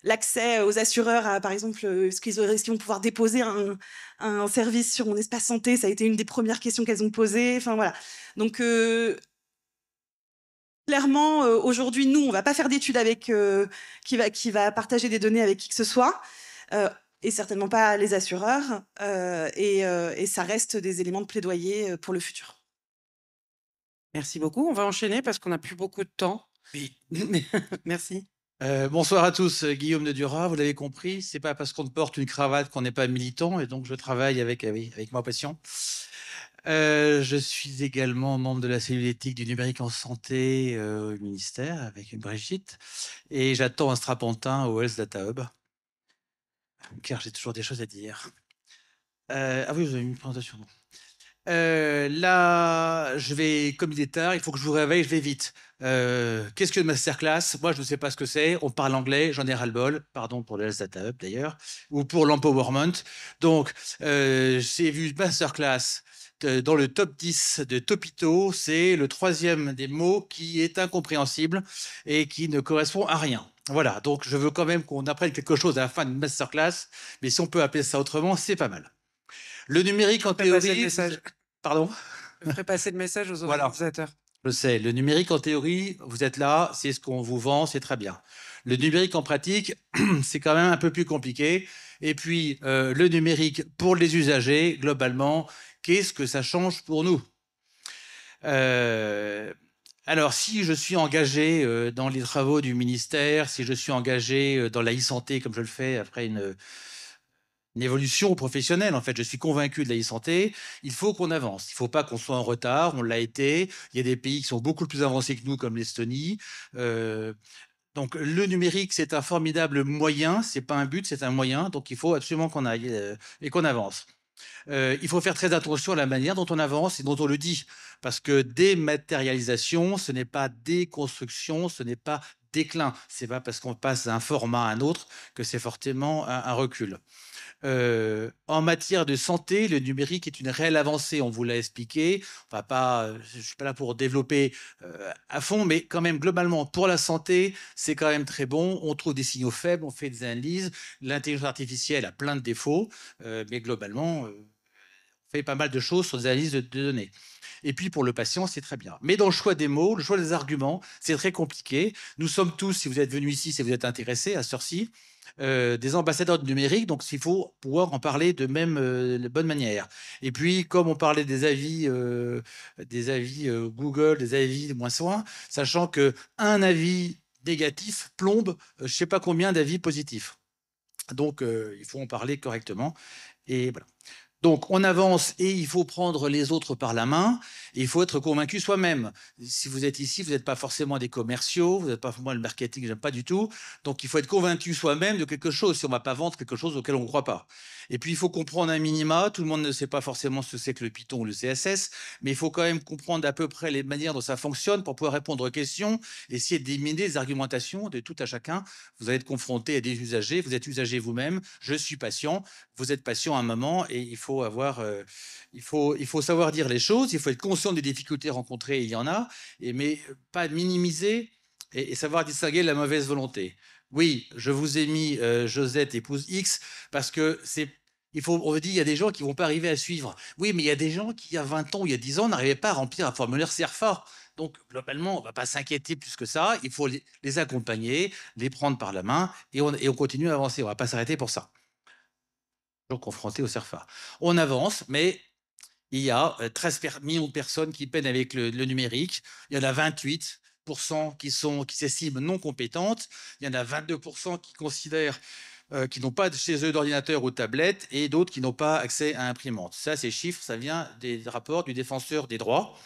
Speaker 8: l'accès aux assureurs, à, par exemple, est-ce qu'ils vont pouvoir déposer un, un, service sur mon espace santé Ça a été une des premières questions qu'elles ont posées. Enfin, voilà. Donc, clairement, aujourd'hui, nous, on va pas faire d'études avec qui va qui va partager des données avec qui que ce soit et certainement pas les assureurs. Euh, euh, et, ça
Speaker 1: reste des éléments de plaidoyer euh, pour le futur. Merci beaucoup. On va enchaîner parce qu'on n'a plus beaucoup de temps. Oui.
Speaker 6: Merci. bonsoir à tous, Guillaume de Dura. Vous l'avez compris, c'est pas parce qu'on porte une cravate qu'on n'est pas militant, et donc je travaille avec, avec, ma passion. je suis également membre de la cellule éthique du numérique en santé au ministère avec une Brigitte. Et j'attends un strapontin au Health Data Hub car j'ai toujours des choses à dire. Euh, ah oui, vous avez une présentation. Euh, là, je vais, comme il est tard, il faut que je vous réveille, je vais vite. Euh, qu'est-ce que masterclass Moi, je ne sais pas ce que c'est. On parle anglais, j'en ai ras-le-bol. Pardon pour le Data Hub d'ailleurs, ou pour l'empowerment. Donc, j'ai vu masterclass dans le top 10 de Topito. C'est le troisième des mots qui est incompréhensible et qui ne correspond à rien. Voilà, donc je veux quand même qu'on apprenne quelque chose à la fin de masterclass, mais si on peut appeler ça autrement, c'est pas mal. Le numérique en théorie. Message. Pardon Je ferai passer le message aux organisateurs. Voilà. Je sais, le numérique en théorie, vous êtes là, c'est ce qu'on vous vend, c'est très bien. Le numérique en pratique, c'est quand même un peu plus compliqué. Et puis, euh, le numérique pour les usagers, globalement, qu'est-ce que ça change pour nous euh, alors, si je suis engagé euh, dans les travaux du ministère, si je suis engagé euh, dans la e-santé, comme je le fais après une, évolution professionnelle, en fait, je suis convaincu de la e-santé, il faut qu'on avance. Il ne faut pas qu'on soit en retard, on l'a été. Il y a des pays qui sont beaucoup plus avancés que nous, comme l'Estonie. donc, le numérique, c'est un formidable moyen, c'est pas un but, c'est un moyen. Donc, il faut absolument qu'on aille et qu'on avance. Euh, il faut faire très attention à la manière dont on avance et dont on le dit, parce que dématérialisation, ce n'est pas déconstruction, ce n'est pas déclin. C'est pas parce qu'on passe d'un format à un autre que c'est fortement un recul. Euh, en matière de santé, le numérique est une réelle avancée. On vous l'a expliqué. Je ne pas, euh, je suis pas là pour développer euh, à fond, mais quand même globalement pour la santé, c'est quand même très bon. On trouve des signaux faibles, on fait des analyses. L'intelligence artificielle a plein de défauts, mais globalement, on fait pas mal de choses sur des analyses de, données. Et puis pour le patient, c'est très bien. Mais dans le choix des mots, le choix des arguments, c'est très compliqué. Nous sommes tous, si vous êtes venus ici, si vous êtes intéressés à ceci, euh, des ambassadeurs numérique, donc il faut pouvoir en parler de même euh, bonne manière. Et puis, comme on parlait des avis, euh, des avis Google, des avis moins soins, sachant que un avis négatif plombe je ne sais pas combien d'avis positifs. Donc, il faut en parler correctement. Et voilà. Donc on avance et il faut prendre les autres par la main. il faut être convaincu soi-même. Si vous êtes ici, vous n'êtes pas forcément des commerciaux, vous n'êtes pas forcément le marketing, j'aime pas du tout. Donc il faut être convaincu soi-même de quelque chose si on ne va pas vendre quelque chose auquel on ne croit pas. Et puis il faut comprendre un minima. Tout le monde ne sait pas forcément ce que c'est que le Python ou le CSS, mais il faut quand même comprendre à peu près les manières dont ça fonctionne pour pouvoir répondre aux questions, essayer d'éliminer les argumentations de tout à chacun. Vous allez être confronté à des usagers, vous êtes usager vous-même. Je suis patient, vous êtes patient un moment et il faut avoir, euh, il faut, il faut savoir dire les choses, il faut être conscient des difficultés rencontrées, il y en a, et, mais euh, pas minimiser et, savoir distinguer la mauvaise volonté. Oui, je vous ai mis euh, Josette épouse X parce que c'est il faut, on dit, il y a des gens qui vont pas arriver à suivre. Oui, mais il y a des gens qui, il y a 20 ans, il y a 10 ans, n'arrivaient pas à remplir un formulaire CERFA. Donc, globalement, on va pas s'inquiéter plus que ça. Il faut les, accompagner, les prendre par la main et on, et on continue à avancer. On va pas s'arrêter pour ça confrontés au CERFA. On avance, mais il y a 13 euh, millions de personnes qui peinent avec le, numérique. Il y en a 28 qui sont qui s'estiment non compétentes. Il y en a 22% qui considèrent euh, qu'ils n'ont pas chez eux d'ordinateur ou de tablette et d'autres qui n'ont pas accès à imprimante. Ça, ces chiffres, ça vient des rapports du défenseur des droits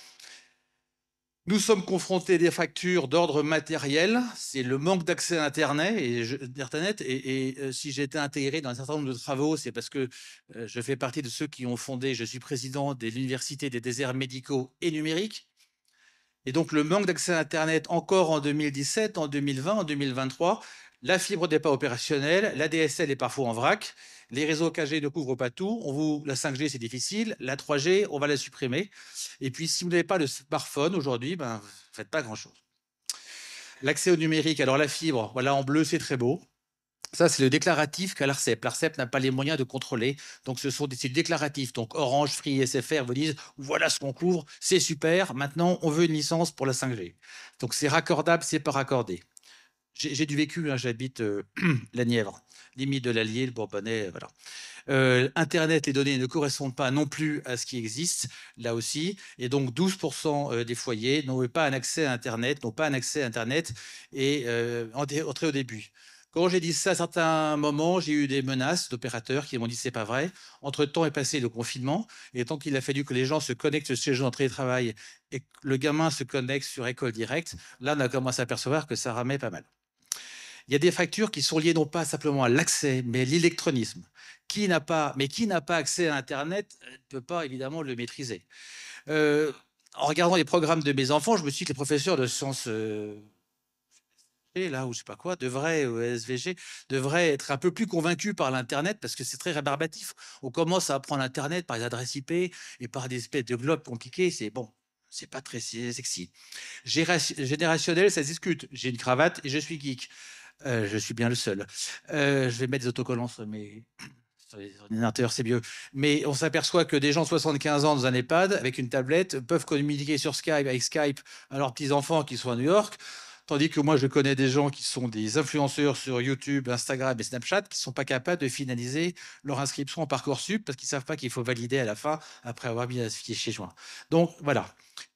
Speaker 6: nous sommes confrontés à des factures d'ordre matériel, c'est le manque d'accès à Internet. Et, euh, si j'ai été intégré dans un certain nombre de travaux, c'est parce que euh, je fais partie de ceux qui ont fondé, je suis président de l'Université des déserts médicaux et numériques. Et donc le manque d'accès à Internet encore en 2017, en 2020, en 2023, la fibre n'est pas opérationnelle, la DSL est parfois en vrac, les réseaux 4G ne couvrent pas tout. On vous, la 5G, c'est difficile. La 3G, on va la supprimer. Et puis, si vous n'avez pas le smartphone aujourd'hui, ben, vous faites pas grand-chose. L'accès au numérique, alors la fibre, voilà, en bleu, c'est très beau. Ça, c'est le déclaratif qu'a l'ARCEP. L'ARCEP n'a pas les moyens de contrôler. Donc, ce sont des déclaratifs. Donc, Orange, Free, SFR vous disent voilà ce qu'on couvre, c'est super. Maintenant, on veut une licence pour la 5G. Donc, c'est raccordable, c'est pas raccordé j'ai du vécu, hein, j'habite euh, la Nièvre, limite de l'Allier, le Bourbonnais, euh, voilà. Euh, Internet, les données ne correspondent pas non plus à ce qui existe, là aussi, et donc 12% des foyers n'ont pas un accès à Internet, n'ont pas un accès à Internet, et euh, entré au début. Quand j'ai dit ça, à certains moments, j'ai eu des menaces d'opérateurs qui m'ont dit c'est pas vrai. Entre temps est passé le confinement, et tant qu'il a fallu que les gens se connectent chez eux en travail, et que le gamin se connecte sur école directe, là, on a commencé à percevoir que ça ramait pas mal il y a des factures qui sont liées non pas simplement à l'accès, mais à l'électronisme. Qui n'a pas, mais qui n'a pas accès à Internet euh, ne peut pas évidemment le maîtriser. Euh, en regardant les programmes de mes enfants, je me suis dit que les professeurs de sciences et euh, là ou je sais pas quoi devraient SVG devraient être un peu plus convaincus par l'internet parce que c'est très rébarbatif. On commence à apprendre l'Internet par les adresses IP et par des espèces de globes compliqués. C'est bon, c'est pas très sexy. Générationnel, ça se discute. J'ai une cravate et je suis geek. Euh, je suis bien le seul. Euh, je vais mettre des autocollants sur les ordinateurs, c'est mieux. Mais on s'aperçoit que des gens de 75 ans dans un EHPAD, avec une tablette, peuvent communiquer sur Skype, avec Skype, à leurs petits-enfants qui sont à New York. Tandis que moi, je connais des gens qui sont des influenceurs sur YouTube, Instagram et Snapchat qui ne sont pas capables de finaliser leur inscription en Parcoursup parce qu'ils ne savent pas qu'il faut valider à la fin après avoir mis un fichier joint. Donc voilà,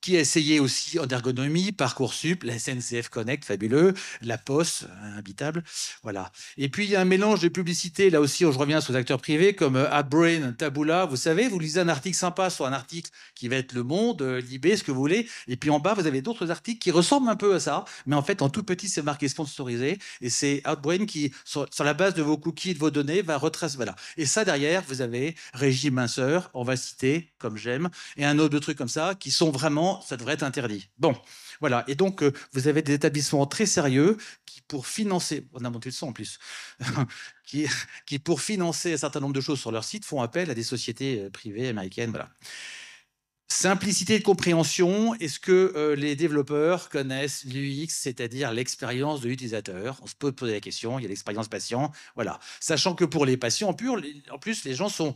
Speaker 6: qui essayé aussi en ergonomie, Parcoursup, la SNCF Connect, fabuleux, la Poste, euh, habitable, voilà. Et puis, il y a un mélange de publicité, là aussi, je reviens sur les acteurs privés, comme euh, Adbrain Taboola, vous savez, vous lisez un article sympa sur un article qui va être Le Monde, euh, Libé, ce que vous voulez, et puis en bas, vous avez d'autres articles qui ressemblent un peu à ça, mais en fait, en tout petit, c'est marqué sponsorisé, et c'est Adbrain qui, sur, la base de vos cookies de vos données, va retracer, voilà. Et ça, derrière, vous avez Régime Minceur, on va citer, comme j'aime, et un autre truc comme ça, qui sont vraiment ça devrait être interdit. Bon, voilà. Et donc, euh, vous avez des établissements très sérieux qui, pour financer, on a monté le son en plus, qui, qui, pour financer un certain nombre de choses sur leur site, font appel à des sociétés euh, privées américaines. Voilà. Simplicité de compréhension, est-ce que euh, les développeurs connaissent l'UX, c'est-à-dire l'expérience de l'utilisateur On se peut poser la question, il y a l'expérience patient, voilà. Sachant que pour les patients, en plus, les gens sont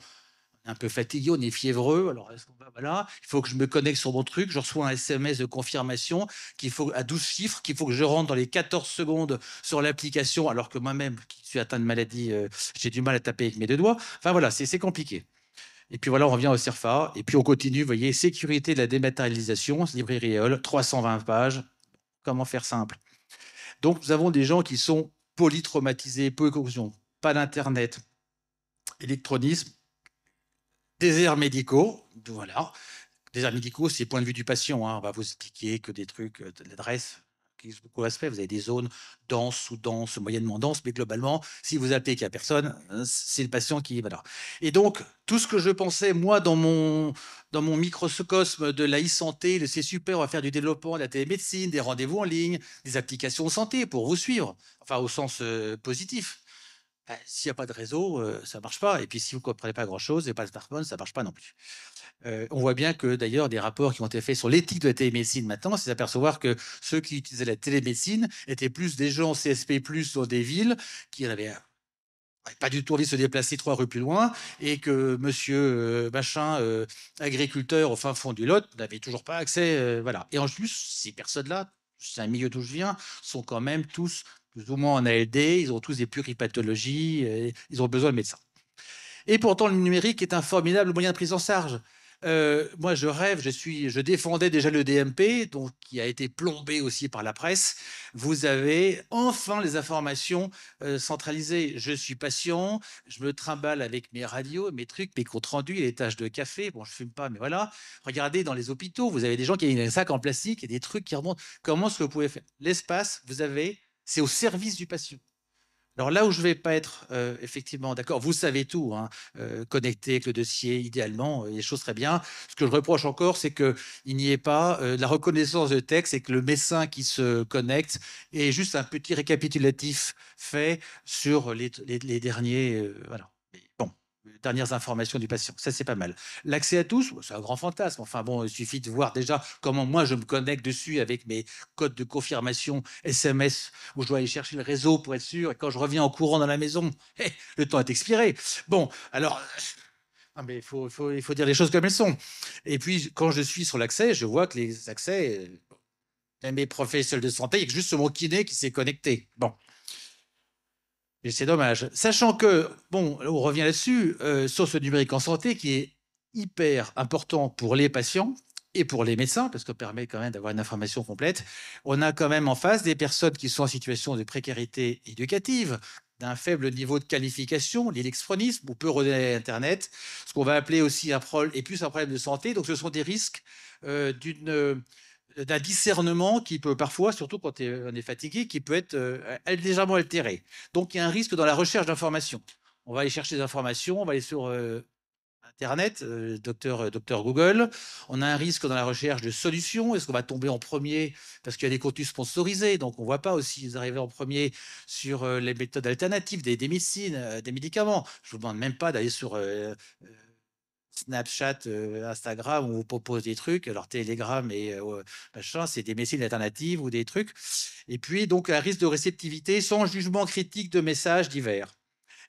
Speaker 6: un peu fatigué, on est fiévreux. Alors, voilà, il faut que je me connecte sur mon truc. Je reçois un SMS de confirmation qu'il faut à 12 chiffres, qu'il faut que je rentre dans les 14 secondes sur l'application, alors que moi-même, qui suis atteint de maladie, euh, j'ai du mal à taper avec mes deux doigts. Enfin, voilà, c'est compliqué. Et puis voilà, on revient au CERFA. Et puis on continue, vous voyez, sécurité de la dématérialisation, librairie EOL, 320 pages. Comment faire simple Donc, nous avons des gens qui sont polytraumatisés, peu conclusion, pas d'Internet, électronisme, déserts médicaux, voilà. Des Déserts médicaux, c'est point de vue du patient. Hein. On va vous expliquer que des trucs, euh, de l'adresse, qui beaucoup d'aspects. Vous avez des zones denses, ou denses moyennement denses, mais globalement, si vous appelez qu'il n'y a personne, euh, c'est le patient qui. Voilà. Et donc, tout ce que je pensais, moi, dans mon, dans mon microcosme de la e-santé, c'est super, on va faire du développement, de la télémédecine, des rendez-vous en ligne, des applications santé pour vous suivre, enfin, au sens euh, positif. Bah, s'il n'y a pas de réseau, ça ne marche pas. Et puis, si vous ne comprenez pas grand-chose et pas de smartphone, ça ne marche pas non plus. on voit bien que d'ailleurs, des rapports qui ont été faits sur l'éthique de la télémédecine maintenant, c'est d'apercevoir que ceux qui utilisaient la télémédecine étaient plus des gens CSP, dans des villes qui n'avaient pas du tout envie de se déplacer trois rues plus loin et que monsieur machin agriculteur au fin fond du Lot n'avait toujours pas accès voilà et en plus ces personnes là c'est un milieu d'où je viens, sont quand même tous plus ou moins en ALD, ils ont tous des pluripathologies, et euh, ils ont besoin de médecins. Et pourtant, le numérique est un formidable moyen de prise en charge. Euh, moi, je rêve, je, suis, je défendais déjà le DMP, donc, qui a été plombé aussi par la presse. Vous avez enfin les informations euh, centralisées. Je suis patient, je me trimballe avec mes radios, mes trucs, mes comptes rendus, les tâches de café. Bon, je fume pas, mais voilà. Regardez dans les hôpitaux, vous avez des gens qui ont des sacs en plastique et des trucs qui remontent. Comment est-ce que vous pouvez faire L'espace, vous avez c'est au service du patient. Alors là où je ne vais pas être euh, effectivement d'accord, vous savez tout, hein, euh, connecté avec le dossier idéalement, euh, les choses seraient bien. Ce que je reproche encore, c'est qu'il n'y ait pas la reconnaissance de texte et que le médecin qui se connecte ait juste un petit récapitulatif fait sur les, les derniers. voilà dernières informations du patient. Ça, c'est pas mal. L'accès à tous, c'est un grand fantasme. Enfin bon, il suffit de voir déjà comment moi je me connecte dessus avec mes codes de confirmation SMS où je dois aller chercher le réseau pour être sûr. Et quand je reviens en courant dans la maison, eh, le temps est expiré. Bon, alors. mais il faut, dire les choses comme elles sont. Et puis, quand je suis sur l'accès, je vois que les accès, euh, mes professionnels de santé, il y a juste mon kiné qui s'est connecté. Bon c'est dommage. Sachant que, bon, on revient là-dessus, euh, sur ce numérique en santé qui est hyper important pour les patients et pour les médecins, parce qu'on permet quand même d'avoir une information complète. On a quand même en face des personnes qui sont en situation de précarité éducative, d'un faible niveau de qualification, l'électronisme on peut redonner à Internet, ce qu'on va appeler aussi un problème, et plus un problème de santé. Donc ce sont des risques euh, d'une euh, d'un discernement qui peut parfois, surtout quand euh, on est fatigué, qui peut être euh, légèrement altéré. Donc il y a un risque dans la recherche d'informations. On va aller chercher des informations, on va aller sur euh, Internet, docteur, Google. On a un risque dans la recherche de solutions. Est-ce qu'on va tomber en premier parce qu'il y a des contenus sponsorisés, donc on ne voit pas aussi arriver en premier sur les méthodes alternatives, des, des médecines, des médicaments. Je ne vous demande même pas d'aller sur Snapchat, Instagram, on vous propose des trucs, alors Telegram et machin, c'est des messages alternatives ou des trucs. Et puis, donc, un risque de réceptivité sans jugement critique de messages divers.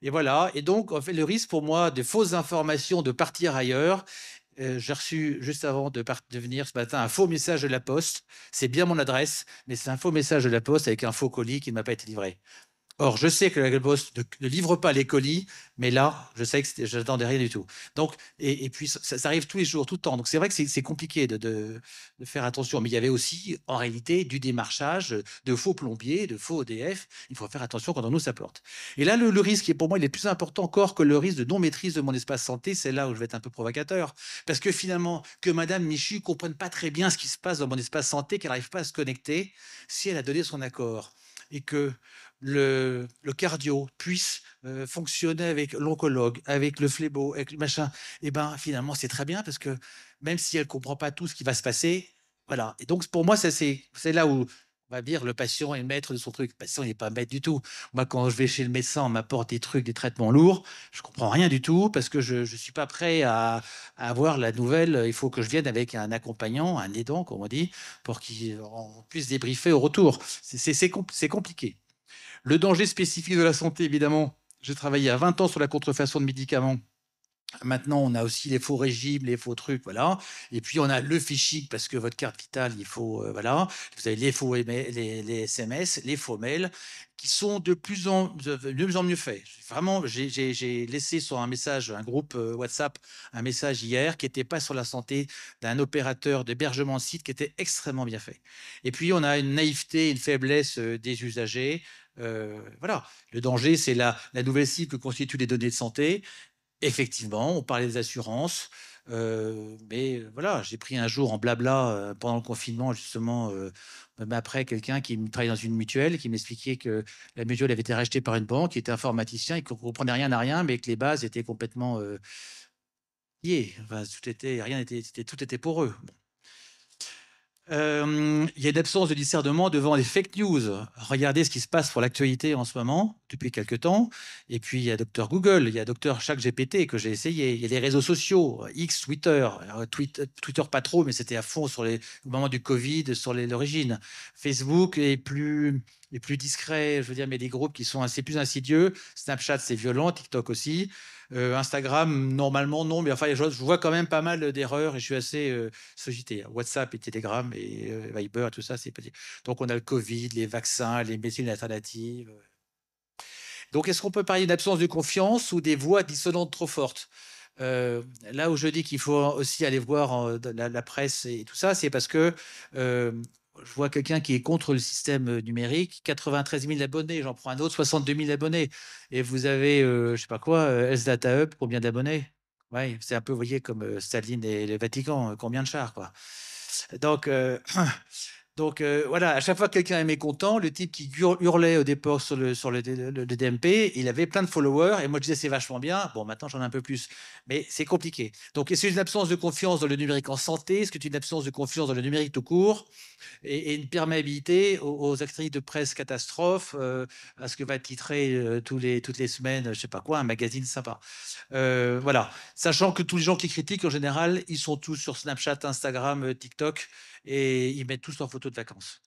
Speaker 6: Et voilà. Et donc, en fait, le risque pour moi de fausses informations, de partir ailleurs. j'ai reçu juste avant de, venir ce matin un faux message de la poste. C'est bien mon adresse, mais c'est un faux message de la poste avec un faux colis qui ne m'a pas été livré. Or, je sais que la poste ne, livre pas les colis, mais là, je sais que j'attends rien du tout. Donc, et, puis, ça, arrive tous les jours, tout le temps. Donc, c'est vrai que c'est compliqué de, faire attention. Mais il y avait aussi, en réalité, du démarchage, de faux plombiers, de faux ODF. E il faut faire attention quand on nous apporte. Et là, le, risque, est pour moi, il est plus important encore que le risque de non-maîtrise de mon espace santé. C'est là où je vais être un peu provocateur. Parce que finalement, que Madame Michu comprenne pas très bien ce qui se passe dans mon espace santé, qu'elle n'arrive pas à se connecter si elle a donné son accord et que le, cardio puisse euh, fonctionner avec l'oncologue, avec le phlébo, avec le machin, et eh ben finalement c'est très bien parce que même si elle comprend pas tout ce qui va se passer, voilà. Et donc pour moi c'est c'est là où on va dire le patient est le maître de son truc. Le patient n'est pas maître du tout. Moi, quand je vais chez le médecin, on m'apporte des trucs, des traitements lourds. Je comprends rien du tout parce que je ne suis pas prêt à, à, avoir la nouvelle. Il faut que je vienne avec un accompagnant, un aidant, comme on dit, pour qu'on puisse débriefer au retour. C'est compliqué. Le danger spécifique de la santé, évidemment. J'ai travaillé à 20 ans sur la contrefaçon de médicaments. Maintenant, on a aussi les faux régimes, les faux trucs, voilà. Et puis, on a le fichier parce que votre carte vitale, il faut, euh, voilà. Vous avez les faux les, SMS, les faux mails, qui sont de plus en, de mieux en mieux faits. Vraiment, j'ai laissé sur un message, un groupe euh, WhatsApp, un message hier qui n'était pas sur la santé d'un opérateur d'hébergement de site qui était extrêmement bien fait. Et puis, on a une naïveté, une faiblesse euh, des usagers. voilà, le danger, c'est la, la, nouvelle cible que constituent les données de santé effectivement, on parlait des assurances. Euh, mais euh, voilà, j'ai pris un jour en blabla euh, pendant le confinement, justement, même après, quelqu'un qui travaillait dans une mutuelle, qui m'expliquait que la mutuelle avait été rachetée par une banque, qui était informaticien et qu'on ne comprenait rien à rien, mais que les bases étaient complètement liées. tout était, rien était, tout était pour eux. Euh, il y a une absence de discernement devant les fake news. Regardez ce qui se passe pour l'actualité en ce moment, depuis quelques temps. Et puis, il y a Docteur Google, il y a Docteur GPT que j'ai essayé. Il y a les réseaux sociaux, X, Twitter. Twitter, pas trop, mais c'était à fond sur les, au moment du Covid, sur l'origine. Facebook est plus les plus discrets, je veux dire, mais des groupes qui sont assez plus insidieux. Snapchat, c'est violent, TikTok aussi. Euh, Instagram, normalement, non, mais enfin, je, vois quand même pas mal d'erreurs et je suis assez euh, WhatsApp et Telegram et euh, Viber, tout ça, c'est petit. Donc, on a le Covid, les vaccins, les médecines alternatives. Euh. Donc, est-ce qu'on peut parler d'absence de confiance ou des voix dissonantes trop fortes là où je dis qu'il faut aussi aller voir la, presse et tout ça, c'est parce que je vois quelqu'un qui est contre le système euh, numérique, 93 000 abonnés, j'en prends un autre, 62 000 abonnés. Et vous avez, je euh, je sais pas quoi, euh, S-Data Up, combien d'abonnés ouais, C'est un peu, vous voyez, comme Staline et le Vatican, combien de chars, quoi. Donc, Donc euh, voilà, à chaque fois que quelqu'un est mécontent, le type qui hurlait au départ sur, le, sur le, DMP, il avait plein de followers et moi je disais c'est vachement bien. Bon, maintenant j'en ai un peu plus, mais c'est compliqué. Donc est-ce une absence de confiance dans le numérique en santé Est-ce que c'est une absence de confiance dans le numérique tout court et, une perméabilité aux, actrices de presse catastrophe euh, à ce que va titrer euh, tous les, toutes les semaines, je sais pas quoi, un magazine sympa. voilà, sachant que tous les gens qui critiquent en général, ils sont tous sur Snapchat, Instagram, TikTok et ils mettent tous leurs photos de vacances.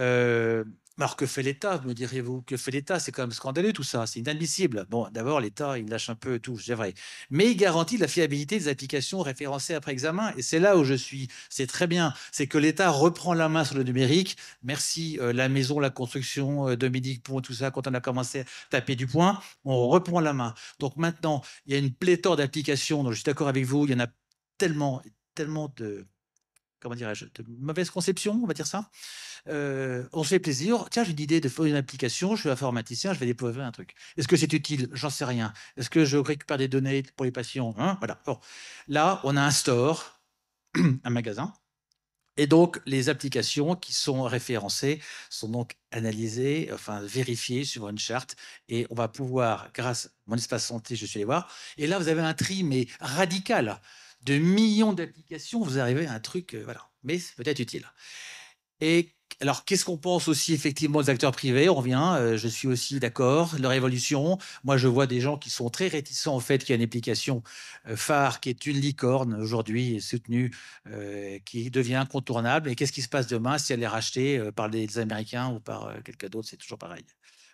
Speaker 6: Euh, alors que fait l'État, me direz vous Que fait l'État C'est quand même scandaleux tout ça, c'est inadmissible. Bon, d'abord, l'État, il lâche un peu tout, c'est vrai. Mais il garantit la fiabilité des applications référencées après examen. Et c'est là où je suis. C'est très bien. C'est que l'État reprend la main sur le numérique. Merci euh, la maison, la construction, euh, Dominique Pont, tout ça, quand on a commencé à taper du poing, on reprend la main. Donc maintenant, il y a une pléthore d'applications, donc je suis d'accord avec vous, il y en a tellement, tellement de comment dirais-je, de mauvaise conception, on va dire ça. Euh, on se fait plaisir. Tiens, j'ai une idée de faire une application, je suis informaticien, je vais déployer un truc. Est-ce que c'est utile J'en sais rien. Est-ce que je récupère des données pour les patients hein Voilà. Bon. Là, on a un store, un magasin. Et donc, les applications qui sont référencées sont donc analysées, enfin vérifiées sur une charte. Et on va pouvoir, grâce à mon espace santé, je suis allé voir. Et là, vous avez un tri, mais radical de millions d'applications, vous arrivez à un truc, euh, voilà, mais c'est peut-être utile. Et alors, qu'est-ce qu'on pense aussi effectivement aux acteurs privés On revient, euh, je suis aussi d'accord, leur évolution. Moi, je vois des gens qui sont très réticents au fait qu'il y a une application euh, phare qui est une licorne aujourd'hui soutenue, qui devient incontournable. Et qu'est-ce qui se passe demain si elle est rachetée par des Américains ou par quelqu'un d'autre C'est toujours pareil.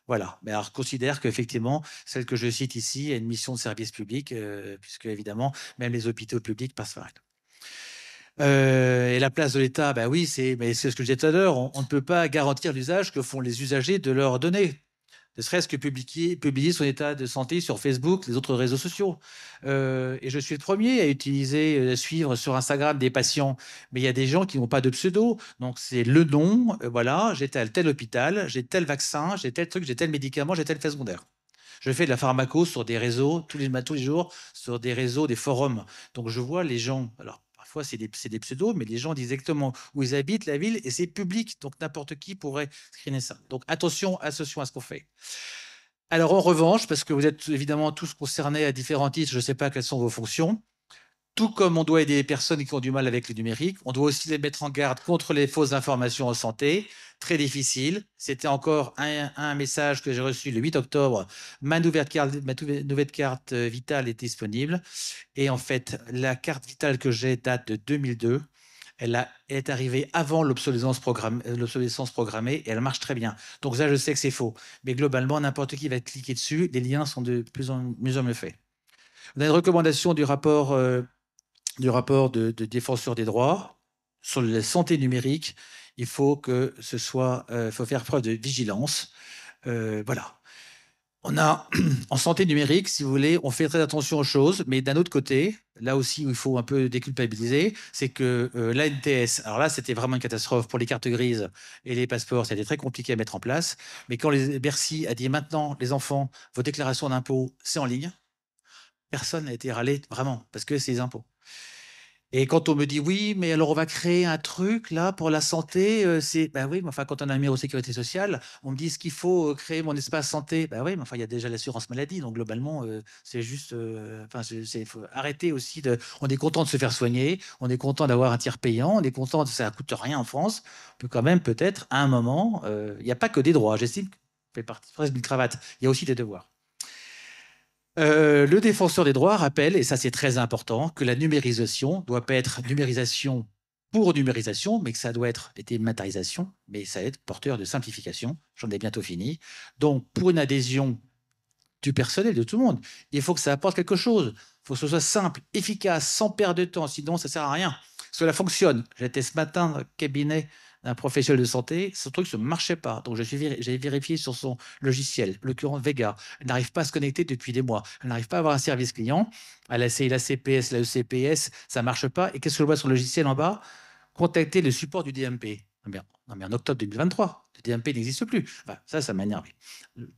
Speaker 6: Voilà. Mais ben, alors, considère qu'effectivement, celle que je cite ici est une mission de service public, euh, puisque évidemment, même les hôpitaux publics passent par là. Euh, et la place de l'État, ben oui, c'est, mais c'est ce que je disais tout à l'heure, on, ne peut pas garantir l'usage que font les usagers de leurs données ne serait-ce que publier, publier, son état de santé sur Facebook, les autres réseaux sociaux. Euh, et je suis le premier à utiliser, euh, à suivre sur Instagram des patients, mais il y a des gens qui n'ont pas de pseudo. Donc c'est le nom, euh, voilà, j'étais à tel hôpital, j'ai tel vaccin, j'ai tel truc, j'ai tel médicament, j'ai tel fait secondaire. Je fais de la pharmaco sur des réseaux tous les, matins, tous les jours, sur des réseaux, des forums. Donc je vois les gens. Alors c'est des, pseudos, mais les gens disent exactement où ils habitent, la ville, et c'est public, donc n'importe qui pourrait screener ça. Donc attention, attention à ce qu'on fait. Alors en revanche, parce que vous êtes évidemment tous concernés à différents titres, je ne sais pas quelles sont vos fonctions, tout comme on doit aider les personnes qui ont du mal avec le numérique, on doit aussi les mettre en garde contre les fausses informations en santé. Très difficile. C'était encore un, message que j'ai reçu le 8 octobre. Ma nouvelle, carte, euh, vitale est disponible. Et en fait, la carte vitale que j'ai date de 2002. Elle, est arrivée avant l'obsolescence programmée, euh, programmée, et elle marche très bien. Donc ça, je sais que c'est faux. Mais globalement, n'importe qui va cliquer dessus. Les liens sont de plus en, mieux en faits. On a une recommandation du rapport euh, du rapport de, défenseur des droits sur la santé numérique, il faut que ce soit, euh, faut faire preuve de vigilance. Euh, voilà. On a en santé numérique, si vous voulez, on fait très attention aux choses, mais d'un autre côté, là aussi où il faut un peu déculpabiliser, c'est que euh, l'ANTS, alors là c'était vraiment une catastrophe pour les cartes grises et les passeports, c'était très compliqué à mettre en place, mais quand les, Bercy a dit maintenant les enfants, vos déclarations d'impôts, c'est en ligne, personne n'a été râlé vraiment parce que c'est les impôts. Et quand on me dit oui, mais alors on va créer un truc là pour la santé, euh, c'est ben oui, mais enfin quand on a un numéro sécurité sociale, on me dit ce qu'il faut euh, créer mon espace santé. Ben oui, mais enfin il y a déjà l'assurance maladie, donc globalement euh, c'est juste, enfin c'est arrêter aussi de. On est content de se faire soigner, on est content d'avoir un tiers payant, on est content de ça coûte rien en France. On peut quand même peut-être à un moment, il n'y a pas que des droits. J'estime fait partie presque d'une cravate. Il y a aussi des devoirs. Euh, le défenseur des droits rappelle, et ça c'est très important, que la numérisation doit pas être numérisation pour numérisation, mais que ça doit être dématérialisation, mais ça doit être porteur de simplification. J'en ai bientôt fini. Donc, pour une adhésion du personnel, de tout le monde, il faut que ça apporte quelque chose. Il faut que ce soit simple, efficace, sans perdre de temps, sinon ça sert à rien. Cela fonctionne. J'étais ce matin dans le cabinet un professionnel de santé, ce truc ne marchait pas. Donc, j'ai vérifié sur son logiciel, le current Vega. Elle n'arrive pas à se connecter depuis des mois. Elle n'arrive pas à avoir un service client. Elle a essayé la CPS, la ECPS, ça ne marche pas. Et qu'est-ce que je vois sur le logiciel en bas Contacter le support du DMP. Ah, non, mais en octobre 2023, le DMP n'existe plus. ça, ça m'a énervé.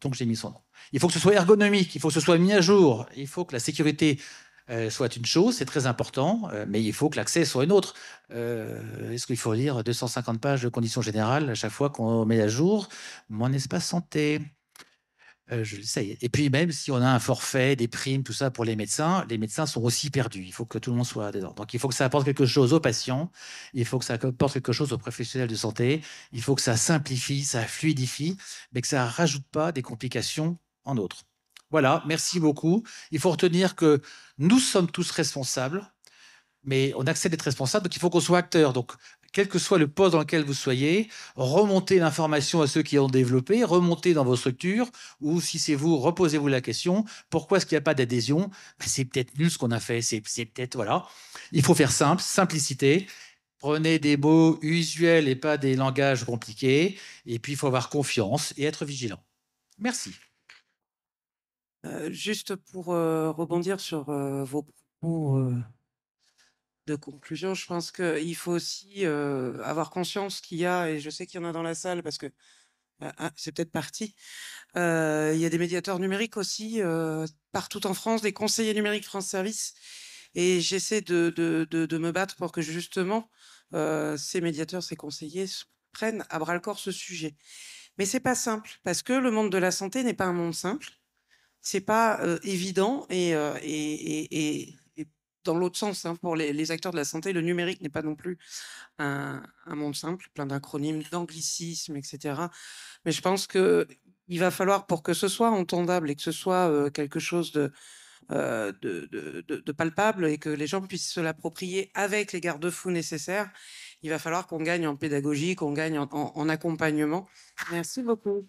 Speaker 6: Donc, j'ai mis son nom. Il faut que ce soit ergonomique, il faut que ce soit mis à jour, il faut que la sécurité euh, soit une chose, c'est très important, euh, mais il faut que l'accès soit une autre. Euh, est-ce qu'il faut lire 250 pages de conditions générales à chaque fois qu'on met à jour mon espace santé je, sais Et puis même si on a un forfait, des primes, tout ça pour les médecins, les médecins sont aussi perdus. Il faut que tout le monde soit dedans. Donc il faut que ça apporte quelque chose aux patients, il faut que ça apporte quelque chose aux professionnels de santé, il faut que ça simplifie, ça fluidifie, mais que ça rajoute pas des complications en autres. Voilà, merci beaucoup. Il faut retenir que nous sommes tous responsables, mais on accepte d'être responsable, donc il faut qu'on soit acteur. Donc, quel que soit le poste dans lequel vous soyez, remontez l'information à ceux qui ont développé, remontez dans vos structures, ou si c'est vous, reposez-vous la question, pourquoi est-ce qu'il n'y a pas d'adhésion ben, C'est peut-être nul ce qu'on a fait, c'est peut-être, voilà. Il faut faire simple, simplicité, Prenez des mots usuels et pas des langages compliqués. Et puis, il faut avoir confiance et être vigilant. Merci. Euh,
Speaker 1: juste pour euh, rebondir sur euh, vos propos de conclusion, je pense qu'il faut aussi avoir conscience qu'il y a, et je sais qu'il y en a dans la salle parce que ah, c'est peut-être parti, il y a des médiateurs numériques aussi partout en France, des conseillers numériques France Service, et j'essaie de, de, me battre pour que justement ces médiateurs, ces conseillers prennent à bras le corps ce sujet. Mais c'est pas simple parce que le monde de la santé n'est pas un monde simple c'est pas euh, évident euh, et, et, dans l'autre sens, hein, pour les, acteurs de la santé, le numérique n'est pas non plus un, monde simple, plein d'acronymes, d'anglicismes, etc. Mais je pense que il va falloir, pour que ce soit entendable et que ce soit euh, quelque chose de, de, palpable et que les gens puissent se l'approprier avec les garde-fous nécessaires, il va falloir qu'on gagne en pédagogie, qu'on gagne en accompagnement. Merci beaucoup.